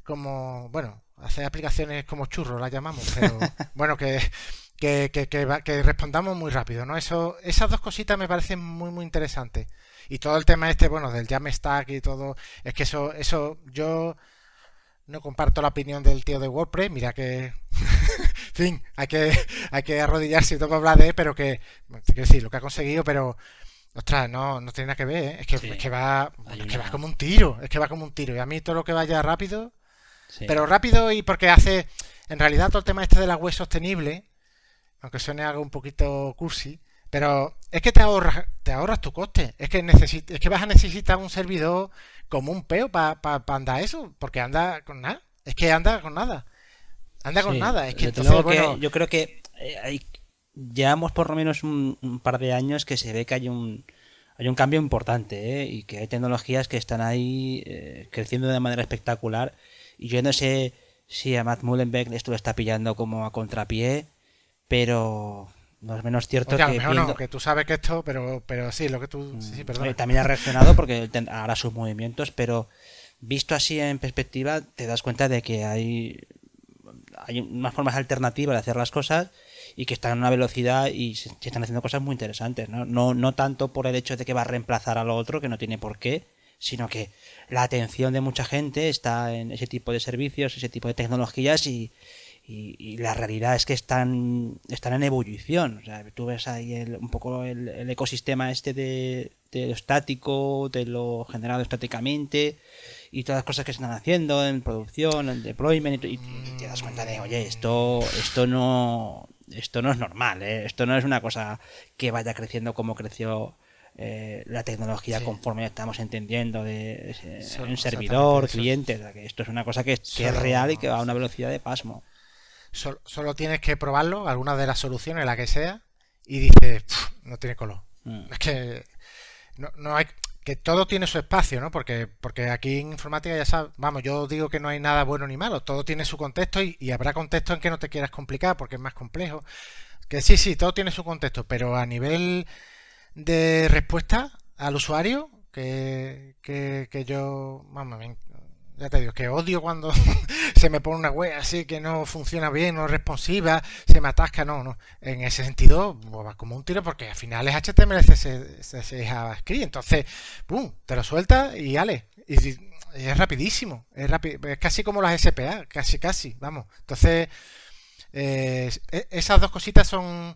como, bueno, hacer aplicaciones como churro, las llamamos, pero bueno, que, que, que, que, respondamos muy rápido, ¿no? Eso, esas dos cositas me parecen muy, muy interesantes. Y todo el tema este, bueno, del Jamstack y todo, es que eso, eso yo no comparto la opinión del tío de WordPress, mira que... en fin, hay que, hay que arrodillarse y todo habla de, pero que, sí, decir, lo que ha conseguido, pero... Ostras, no, tiene nada que ver, ¿eh? es, que, va que va como un tiro, es que va como un tiro. Y a mí todo lo que vaya rápido, pero rápido y porque hace, en realidad todo el tema este de la web sostenible, aunque suene algo un poquito cursi, pero es que te ahorras, te ahorras tu coste. Es que es que vas a necesitar un servidor como un peo para pa, pa andar eso, porque anda con nada. Es que anda con nada. Anda con nada. Es que, entonces, yo creo que eh, llevamos por lo menos un, par de años que se ve que hay un hay un cambio importante ¿eh? y que hay tecnologías que están ahí eh, creciendo de manera espectacular. Y yo no sé si a Matt Mullenbeck esto lo está pillando como a contrapié, pero no es menos cierto que, mejor no, que tú sabes que esto, pero, pero sí, lo que tú... Sí, mm, También ha reaccionado porque hará sus movimientos, pero visto así en perspectiva, te das cuenta de que hay, hay unas formas alternativas de hacer las cosas y que están a una velocidad y se están haciendo cosas muy interesantes. ¿no? No, no tanto por el hecho de que va a reemplazar a lo otro, que no tiene por qué, sino que la atención de mucha gente está en ese tipo de servicios, ese tipo de tecnologías y, y, la realidad es que están, están en ebullición. O sea, tú ves ahí el, un poco el, ecosistema este de, lo estático, de lo generado estáticamente y todas las cosas que se están haciendo en producción, en deployment y, te das cuenta de, oye, esto, esto no, esto no es normal, ¿eh? esto no es una cosa que vaya creciendo como creció eh, la tecnología conforme estamos entendiendo de, un servidor, clientes, esto es una cosa que, es real y que va a una velocidad de pasmo solo tienes que probarlo, alguna de las soluciones, la que sea, y dices, no tiene color. Mm. Es que no, no hay que todo tiene su espacio, ¿no? Porque, porque aquí en informática ya sabes, vamos, yo digo que no hay nada bueno ni malo, todo tiene su contexto y, habrá contexto en que no te quieras complicar porque es más complejo. Que sí, sí, todo tiene su contexto, pero a nivel de respuesta al usuario, que, que, yo, vamos, ya te digo, que odio cuando se me pone una web así que no funciona bien, no es responsiva, se me atasca, no, no. En ese sentido, pues, va como un tiro porque al final es HTML, CSS, JavaScript. Entonces, ¡pum! Te lo sueltas y ale. Y, es rapidísimo, es, casi como las SPA, casi, casi, vamos. Entonces, eh, e, esas dos cositas son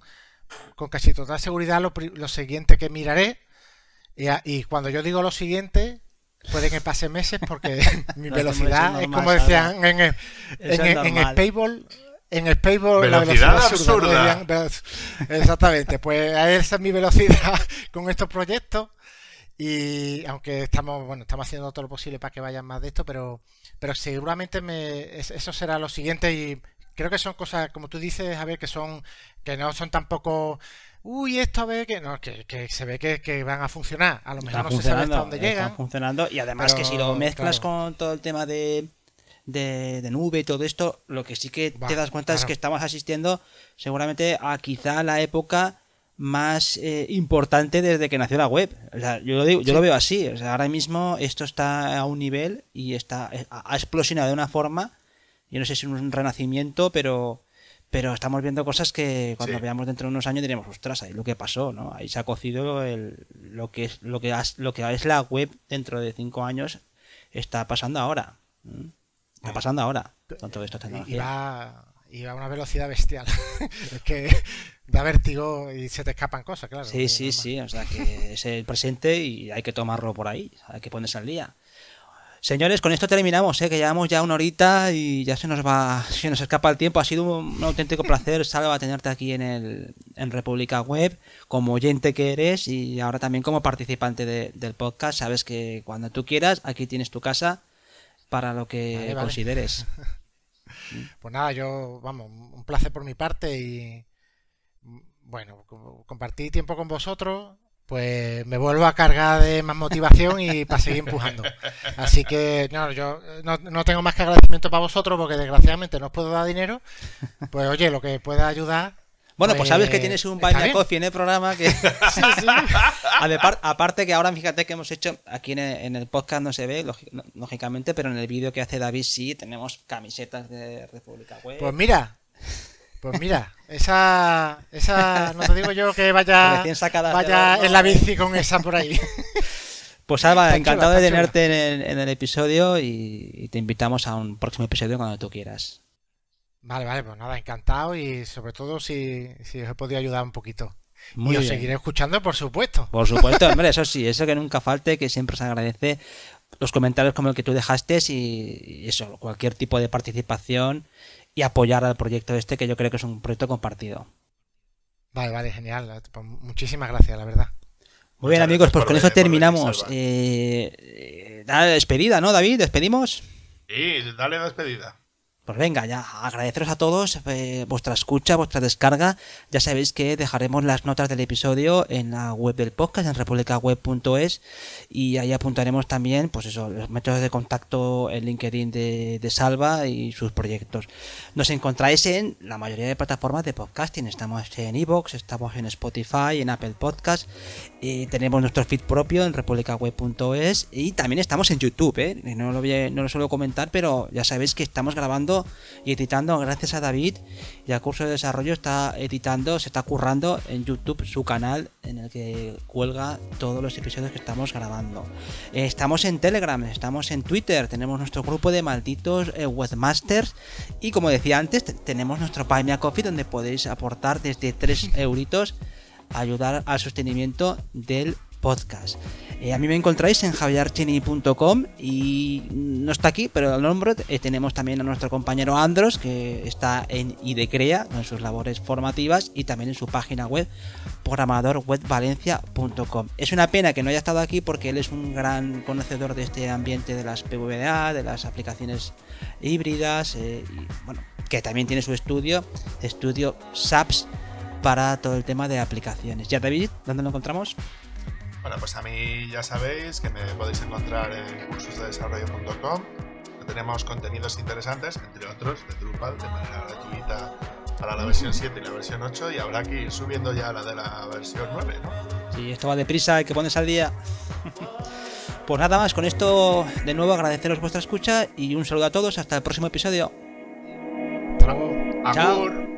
con casi total seguridad lo, siguiente que miraré. y cuando yo digo lo siguiente, puede que pase meses porque mi velocidad es como decían en, en, en, el payball la velocidad absurda. absurda. exactamente, pues esa es mi velocidad con estos proyectos. Y aunque estamos, bueno, estamos haciendo todo lo posible para que vayan más de esto, pero, pero seguramente me, eso será lo siguiente. Y creo que son cosas, como tú dices, Javier, que son, que no son tampoco uy, esto a que no, que, se ve que, van a funcionar. A lo mejor no se sabe hasta dónde llegan. funcionando y además que si lo mezclas con todo el tema de, de, nube y todo esto, lo que sí que te das cuenta es que estamos asistiendo seguramente a quizá la época más eh, importante desde que nació la web. yo lo, digo, yo lo veo así. ahora mismo esto está a un nivel y está eh, ha explosionado de una forma. Yo no sé si es un renacimiento, pero pero estamos viendo cosas que cuando veamos dentro de unos años diríamos, ostras, ahí lo que pasó, ¿no? Ahí se ha cocido el, lo, que es, lo, que lo que es la web dentro de cinco años está pasando ahora. Está pasando ahora eh, con toda esta tecnología. Y va, a una velocidad bestial. es que da vértigo y se te escapan cosas, claro. Sí, sí, sí. O sea, que es el presente y hay que tomarlo por ahí. Hay que ponerse al día. Señores, con esto terminamos, ¿eh? que llevamos ya una horita y ya se nos va, se nos escapa el tiempo. Ha sido un auténtico placer, Salva, tenerte aquí en, el, en República Web, como oyente que eres y ahora también como participante del podcast. Sabes que cuando tú quieras, aquí tienes tu casa para lo que consideres. Pues nada, yo, vamos, un placer por mi parte y mm, bueno, compartí tiempo con vosotros, pues me vuelvo a cargar de más motivación y para seguir empujando. Así que no, yo no, tengo más que agradecimiento para vosotros porque desgraciadamente no os puedo dar dinero. Pues oye, lo que pueda ayudar. Bueno, pues, sabes que pues, tienes un baño de Coffee en el programa que... sí, sí. Aparte que ahora fíjate que hemos hecho, aquí en el podcast no se ve, lógicamente, pero en el vídeo que hace David sí tenemos camisetas de República Web. Pues mira, pues mira, esa, esa, no te digo yo que vaya, en la bici con esa por ahí. Pues Alba, encantado de tenerte en el, episodio y, te invitamos a un próximo episodio cuando tú quieras. Vale, vale, pues nada, encantado y sobre todo si, si os he podido ayudar un poquito. Muy y os seguiré escuchando, por supuesto. Por supuesto, hombre, eso sí, eso que nunca falte, que siempre se agradece los comentarios como el que tú dejaste y eso, cualquier tipo de participación y apoyar al proyecto este, que yo creo que es un proyecto compartido. Vale, vale, genial. Pues muchísimas gracias, la verdad. Muy bien, amigos, pues con eso terminamos. Eh, eh despedida, ¿no, David? ¿Despedimos? Sí, dale despedida. Pues venga, ya agradeceros a todos eh, vuestra escucha, vuestra descarga. Ya sabéis que dejaremos las notas del episodio en la web del podcast, en republicaweb.es, y ahí apuntaremos también, pues eso, los métodos de contacto, el LinkedIn de, Salva y sus proyectos. Nos encontráis en la mayoría de plataformas de podcasting. Estamos en Evox, estamos en Spotify, en Apple Podcast, tenemos nuestro feed propio en republicaweb.es y también estamos en YouTube, ¿eh? No lo, no lo suelo comentar, pero ya sabéis que estamos grabando y editando gracias a David y al curso de desarrollo está editando, se está currando en YouTube su canal en el que cuelga todos los episodios que estamos grabando. Eh, estamos en Telegram, estamos en Twitter, tenemos nuestro grupo de malditos eh, webmasters y como decía antes, tenemos nuestro Buy Coffee donde podéis aportar desde 3 euritos ayudar al sostenimiento del podcast. Eh, a mí me encontráis en javiercheni.com y no está aquí, pero al nombre eh, tenemos también a nuestro compañero Andros, que está en IDECREA, con sus labores formativas y también en su página web programadorwebvalencia.com. Es una pena que no haya estado aquí porque él es un gran conocedor de este ambiente de las PVDA, de las aplicaciones híbridas, eh, y, bueno, que también tiene su estudio, estudio SAPS, para todo el tema de aplicaciones. Ya David, ¿dónde lo encontramos? Bueno, pues a mí ya sabéis que me podéis encontrar en cursosdesarrollo.com. Tenemos contenidos interesantes, entre otros, de Drupal de manera gratuita para la versión 7 y la versión 8 y habrá que ir subiendo ya la de la versión 9, ¿no? Sí, esto va deprisa, hay que ponerse al día. pues nada más, con esto de nuevo agradeceros vuestra escucha y un saludo a todos, hasta el próximo episodio. Chao.